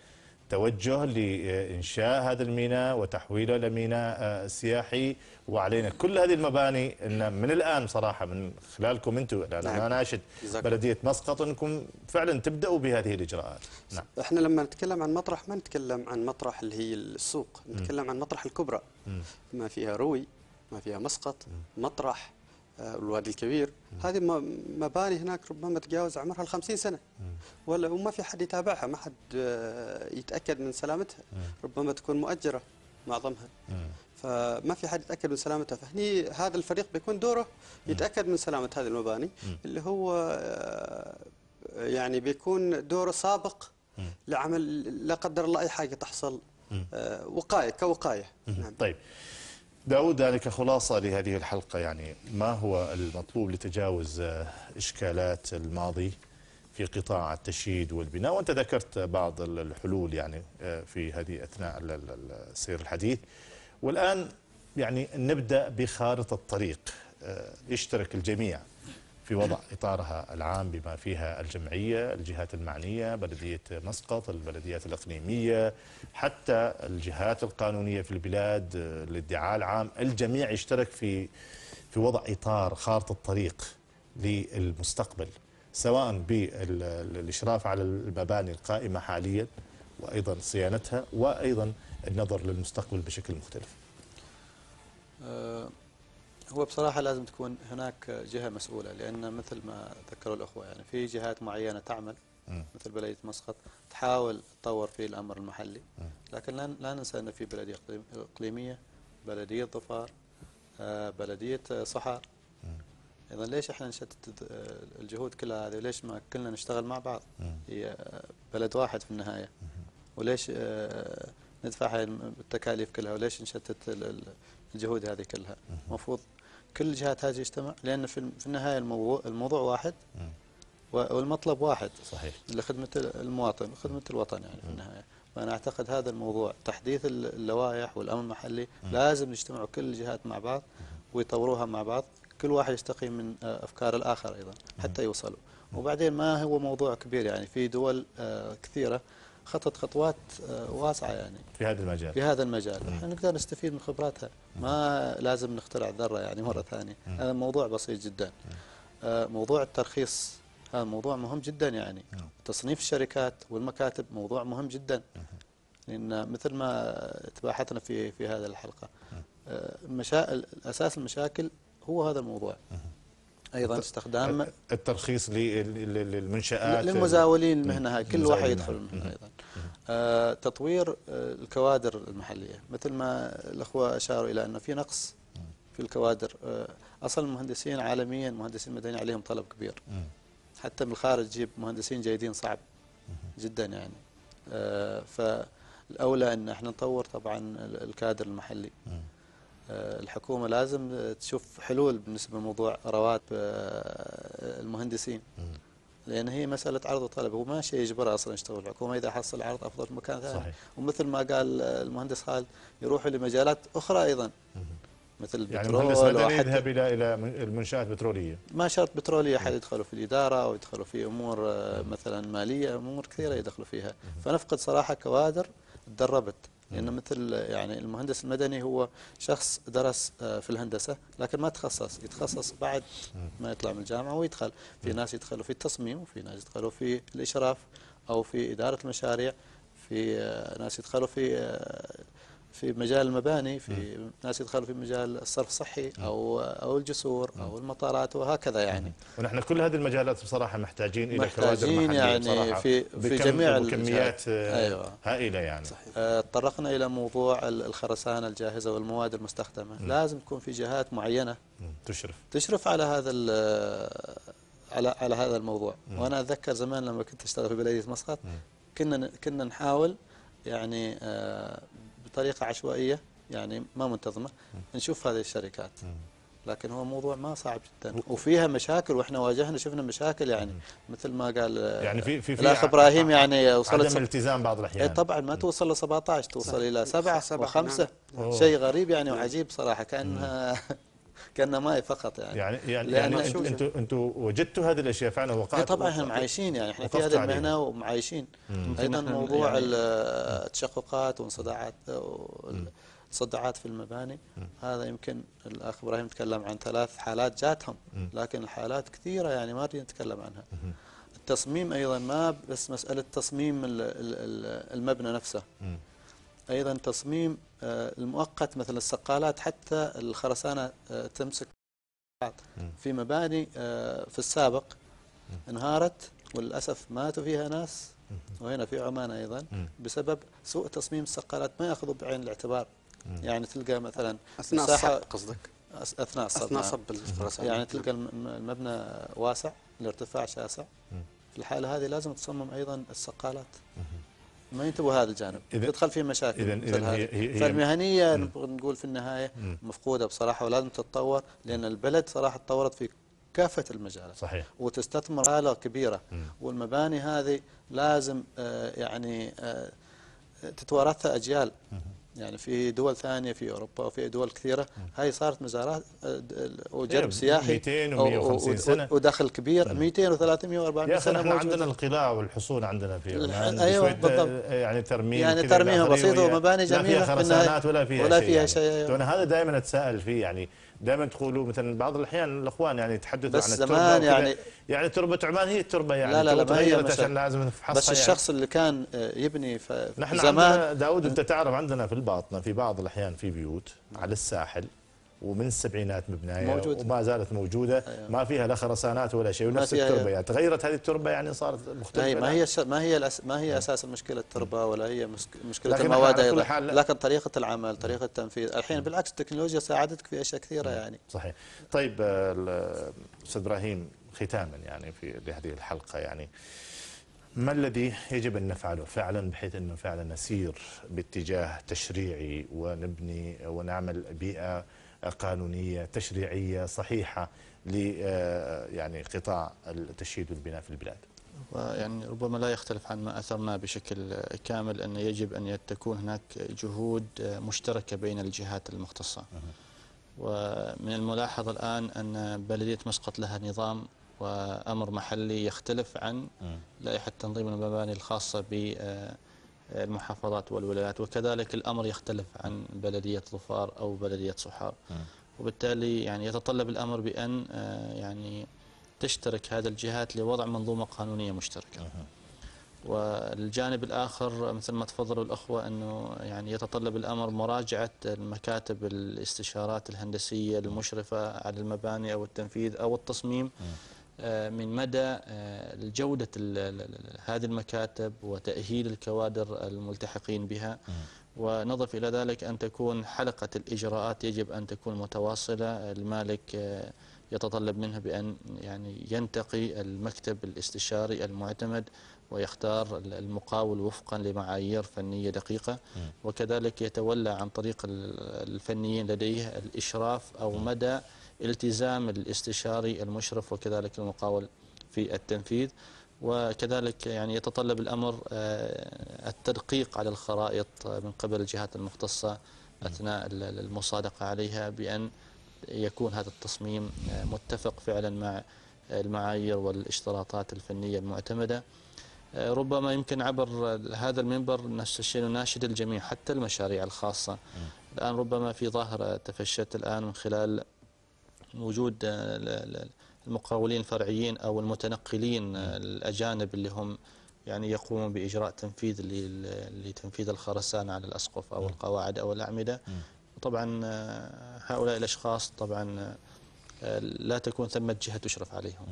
توجه لإنشاء هذا الميناء وتحويله لميناء آه، سياحي وعلينا كل هذه المباني إن من الآن صراحة من خلالكم أنتم أنا نعم. أنا ناشد بلدية مسقط أنكم فعلا تبدأوا بهذه الإجراءات نعم. إحنا لما نتكلم عن مطرح ما نتكلم عن مطرح اللي هي السوق نتكلم م. عن مطرح الكبرى م. ما فيها روي ما فيها مسقط م. مطرح آه، الوادي الكبير هذه مباني هناك ربما تتجاوز عمرها ال 50 سنه ولا وما في حد يتابعها ما حد آه، يتاكد من سلامتها ربما تكون مؤجره معظمها فما في حد يتاكد من سلامتها فهني هذا الفريق بيكون دوره يتاكد من سلامه هذه المباني اللي هو آه، يعني بيكون دوره سابق لعمل لا قدر الله اي حاجه تحصل وقايه كوقايه نعم. طيب داود ذلك خلاصة لهذه الحلقة يعني ما هو المطلوب لتجاوز آه، إشكالات الماضي في قطاع التشييد والبناء وأنت ذكرت بعض الحلول يعني آه، في هذه أثناء سير الحديث والآن يعني نبدأ بخارطة الطريق آه، يشترك الجميع في وضع إطارها العام بما فيها الجمعية الجهات المعنية بلدية مسقط البلديات الإقليمية حتى الجهات القانونية في البلاد آه، الادعاء العام الجميع يشترك في في وضع إطار خارطة الطريق للمستقبل سواء بالإشراف على المباني القائمة حاليا وأيضا صيانتها وأيضا النظر للمستقبل بشكل مختلف آه، هو بصراحة لازم تكون هناك جهة مسؤولة لأن مثل ما ذكروا الأخوة يعني في جهات معينة تعمل مثل بلدية مسقط تحاول تطور في الأمر المحلي لكن لا ننسى أن في بلدية إقليمية بلدية ظفار آه، بلدية صحار أيضا ليش احنا نشتت آه، الجهود كلها هذه وليش ما كلنا نشتغل مع بعض هي آه، بلد واحد في النهايه وليش ندفع هاي التكاليف كلها وليش نشتت الجهود هذه كلها المفروض كل الجهات هذه تجتمع لأن في النهاية الموضوع, الموضوع واحد والمطلب واحد صحيح لخدمة المواطن وخدمة الوطن يعني في النهاية وأنا أعتقد هذا الموضوع تحديث اللوائح والأمن المحلي لازم يجتمعوا كل الجهات مع بعض ويطوروها مع بعض كل واحد يستقي من آه، أفكار الآخر أيضا حتى يوصلوا وبعدين ما هو موضوع كبير يعني في دول آه، كثيرة خطت خطوات آه، واسعه يعني في هذا المجال في هذا المجال احنا نقدر نستفيد من خبراتها ما لازم نخترع ذره يعني مره ثانيه هذا موضوع بسيط جدا آه، موضوع الترخيص هذا موضوع مهم جدا يعني تصنيف الشركات والمكاتب موضوع مهم جدا لان مثل ما تباحثنا في في هذه الحلقه آه، المشا... اساس المشاكل هو هذا الموضوع ايضا استخدام الترخيص للمنشات للمزاولين المهنه هاي كل واحد يدخل المهنه ايضا آه، تطوير آه، الكوادر المحليه مثل ما الاخوه اشاروا الى انه في نقص في الكوادر آه، اصلا المهندسين عالميا مهندسين مدنيين عليهم طلب كبير حتى من الخارج جيب مهندسين جيدين صعب جدا يعني فالاولى ان احنا نطور طبعا الكادر المحلي آه، الحكومة لازم تشوف حلول بالنسبة لموضوع رواتب آه، المهندسين لأن هي مسألة عرض وطلب وما شيء يجبره أصلا يشتغل الحكومة إذا حصل عرض أفضل في مكان ثاني صحيح. ومثل ما قال المهندس خالد يروحوا لمجالات أخرى أيضا مثل يعني البترول يعني يذهب الى الى المنشات البتروليه ما شرط بتروليه حد يدخلوا في الاداره او يدخلوا في امور آه، مثلا ماليه امور كثيره يدخلوا فيها فنفقد صراحه كوادر تدربت لأن يعني مثل يعني المهندس المدني هو شخص درس آه، في الهندسة لكن ما تخصص يتخصص بعد ما يطلع من الجامعة ويدخل في ناس يدخلوا في التصميم وفي ناس يدخلوا في الإشراف أو في إدارة المشاريع في آه، ناس يدخلوا في آه، في مجال المباني في م. ناس يدخلوا في مجال الصرف الصحي او او الجسور م. او المطارات وهكذا يعني ونحن كل هذه المجالات بصراحه محتاجين الى محليه يعني في في جميع الكميات آه، أيوة. هائله يعني صحيح. آه، تطرقنا الى موضوع الخرسانه الجاهزه والمواد المستخدمه م. لازم يكون في جهات معينه م. تشرف تشرف على هذا على على هذا الموضوع م. وانا اتذكر زمان لما كنت اشتغل في بلديه مسقط كنا كنا نحاول يعني آه بطريقة عشوائية يعني ما منتظمة نشوف هذه الشركات لكن هو موضوع ما صعب جدا وفيها مشاكل واحنا واجهنا شفنا مشاكل يعني مثل ما قال يعني في في, في الاخ ابراهيم يعني وصلت عدم الالتزام بعض الاحيان إيه طبعا ما توصل ل 17 توصل الى 7 وخمسه 5 نعم. شيء غريب يعني وعجيب صراحه كانها [LAUGHS] كانه ماي فقط يعني يعني يعني, يعني انتم انتم انتوا وجدتوا هذه الاشياء فعلا وقعت إيه طبعا احنا عايشين يعني احنا في هذه المهنه ومعايشين ايضا موضوع يعني التشققات وانصداعات صداعات في المباني مم. هذا يمكن الاخ ابراهيم تكلم عن ثلاث حالات جاتهم مم. لكن الحالات كثيره يعني ما نريد نتكلم عنها مم. التصميم ايضا ما بس مساله تصميم المبنى نفسه مم. أيضا تصميم آه، المؤقت مثل السقالات حتى الخرسانة آه، تمسك في مباني آه، في السابق انهارت وللأسف ماتوا فيها ناس وهنا في عمان أيضا بسبب سوء تصميم السقالات ما يأخذوا بعين الاعتبار يعني تلقى مثلا أثناء الصب قصدك أثناء الصب أثناء نعم. صب الخرسانة يعني تلقى المبنى واسع الارتفاع شاسع في الحالة هذه لازم تصمم أيضا السقالات ما ينتبهوا هذا الجانب إذن تدخل فيه مشاكل إذن إذن هي هي فالمهنية نقول في النهاية مفقودة بصراحة ولازم تتطور لأن البلد صراحة تطورت في كافة المجالات صحيح وتستثمر آلة كبيرة مم. والمباني هذه لازم آه يعني آه تتوارثها أجيال مم. يعني في دول ثانيه في اوروبا وفي دول كثيره هاي صارت مزارات وجذب آه، إيه، سياحي 250 سنه ودخل كبير 200 و300 و400 سنه احنا عندنا القلاع والحصون عندنا في ايوه بالضبط آه، يعني ترميم يعني ترميمها بسيطه ومباني جميله ما فيها خرسانات ولا فيها ولا فيها يعني. شيء, شيء يعني. هذا دائما اتساءل فيه يعني دائما تقولوا مثلا بعض الاحيان الاخوان يعني يتحدثوا عن التربه يعني يعني تربه عمان هي التربه يعني لا لا لا ما هي عشان لازم نفحصها بس يعني. الشخص يعني. اللي كان يبني في نحن زمان داود انت تعرف عندنا في الباطنه في بعض الاحيان في بيوت على الساحل ومن السبعينات مبنايه موجودة. وما زالت موجوده أيوة. ما فيها لا خرسانات ولا شيء ونفس التربه أيوة. يعني تغيرت هذه التربه يعني صارت مختلفه ما هي ما هي الأس... ما هي نعم. اساس المشكله التربه نعم. ولا هي مشكله لكن المواد ايضا لكن طريقه العمل طريقه نعم. التنفيذ الحين بالعكس التكنولوجيا ساعدتك في اشياء كثيره يعني صحيح طيب استاذ ابراهيم ختاما يعني في لهذه الحلقه يعني ما الذي يجب أن نفعله فعلا بحيث أنه فعلا نسير باتجاه تشريعي ونبني ونعمل بيئة قانونية تشريعية صحيحة ل آه، يعني قطاع التشييد والبناء في البلاد يعني ربما لا يختلف عن ما أثرنا بشكل كامل أن يجب أن تكون هناك جهود آه، مشتركة بين الجهات المختصة أه. ومن الملاحظ الآن أن بلدية مسقط لها نظام وأمر محلي يختلف عن لائحة تنظيم المباني الخاصة ب آه، المحافظات والولايات وكذلك الأمر يختلف عن بلدية ظفار أو بلدية صحار وبالتالي يعني يتطلب الأمر بأن آه، يعني تشترك هذه الجهات لوضع منظومة قانونية مشتركة والجانب الآخر مثل ما تفضلوا الأخوة أنه يعني يتطلب الأمر مراجعة المكاتب الاستشارات الهندسية المشرفة على المباني أو التنفيذ أو التصميم آه، من مدى آه، جودة هذه المكاتب وتأهيل الكوادر الملتحقين بها ونضف إلى ذلك أن تكون حلقة الإجراءات يجب أن تكون متواصلة المالك آه، يتطلب منه بأن يعني ينتقي المكتب الاستشاري المعتمد ويختار المقاول وفقا لمعايير فنية دقيقة وكذلك يتولى عن طريق الفنيين لديه الإشراف أو مدى التزام الاستشاري المشرف وكذلك المقاول في التنفيذ وكذلك يعني يتطلب الأمر آه، التدقيق على الخرائط من قبل الجهات المختصة أثناء المصادقة عليها بأن يكون هذا التصميم آه، متفق فعلا مع المعايير والاشتراطات الفنية المعتمدة آه، ربما يمكن عبر هذا المنبر نفس الشيء نناشد الجميع حتى المشاريع الخاصة الآن ربما في ظاهرة تفشت الآن من خلال وجود آه، المقاولين الفرعيين أو المتنقلين آه، الأجانب اللي هم يعني يقومون بإجراء تنفيذ لتنفيذ الخرسانة على الأسقف أو القواعد أو الأعمدة طبعا آه، هؤلاء الأشخاص طبعا لا تكون ثمة جهة تشرف عليهم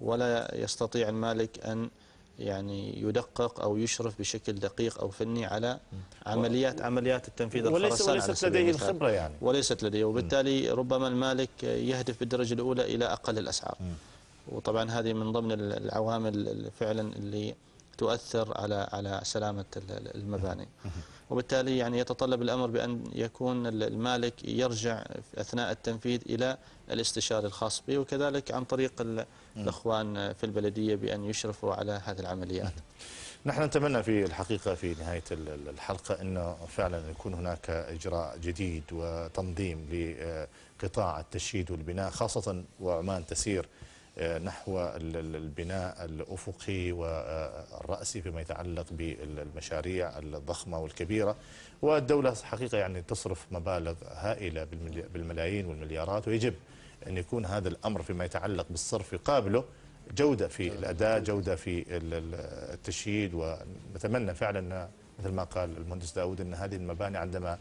ولا يستطيع المالك أن يعني يدقق او يشرف بشكل دقيق او فني على عمليات عمليات التنفيذ وليس وليست لديه الخبره يعني وليست لديه وبالتالي ربما المالك يهدف بالدرجه الاولى الى اقل الاسعار وطبعا هذه من ضمن العوامل فعلا اللي تؤثر على على سلامه المباني وبالتالي يعني يتطلب الامر بان يكون المالك يرجع اثناء التنفيذ الى الاستشاري الخاص به وكذلك عن طريق الأخوان في البلدية بأن يشرفوا على هذه العمليات نحن نتمنى في الحقيقة في نهاية الحلقة أنه فعلا يكون هناك إجراء جديد وتنظيم لقطاع التشييد والبناء خاصة وعمان تسير آه، نحو البناء الأفقي والرأسي فيما يتعلق بالمشاريع الضخمة والكبيرة والدولة حقيقة يعني تصرف مبالغ هائلة بالملايين والمليارات ويجب أن يكون هذا الأمر فيما يتعلق بالصرف يقابله جودة في الأداء جودة في التشييد ونتمنى فعلا مثل ما قال المهندس داود أن هذه المباني عندما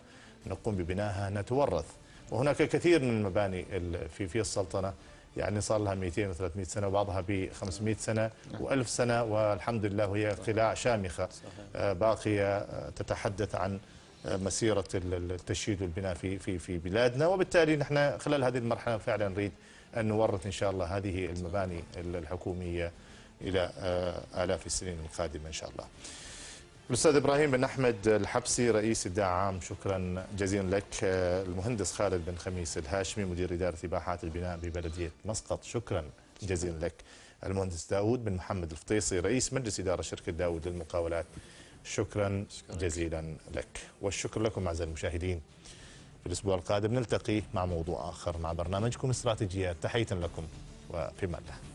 نقوم ببنائها نتورث وهناك كثير من المباني في في السلطنة يعني صار لها 200 و 300 سنة وبعضها ب 500 سنة و1000 سنة والحمد لله هي قلاع شامخة آه، باقية آه، تتحدث عن مسيره التشييد والبناء في في في بلادنا وبالتالي نحن خلال هذه المرحله فعلا نريد ان نورث ان شاء الله هذه المباني الحكوميه الى آه، الاف السنين القادمه ان شاء الله. الاستاذ ابراهيم بن احمد الحبسي رئيس الدعام عام شكرا جزيلا لك آه، المهندس خالد بن خميس الهاشمي مدير اداره اباحات البناء ببلديه مسقط شكرا جزيلا لك المهندس داود بن محمد الفطيصي رئيس مجلس اداره شركه داود للمقاولات شكرا, جزيلا لك والشكر لكم أعزائي المشاهدين في الأسبوع القادم نلتقي مع موضوع آخر مع برنامجكم استراتيجيات تحية لكم وفي الله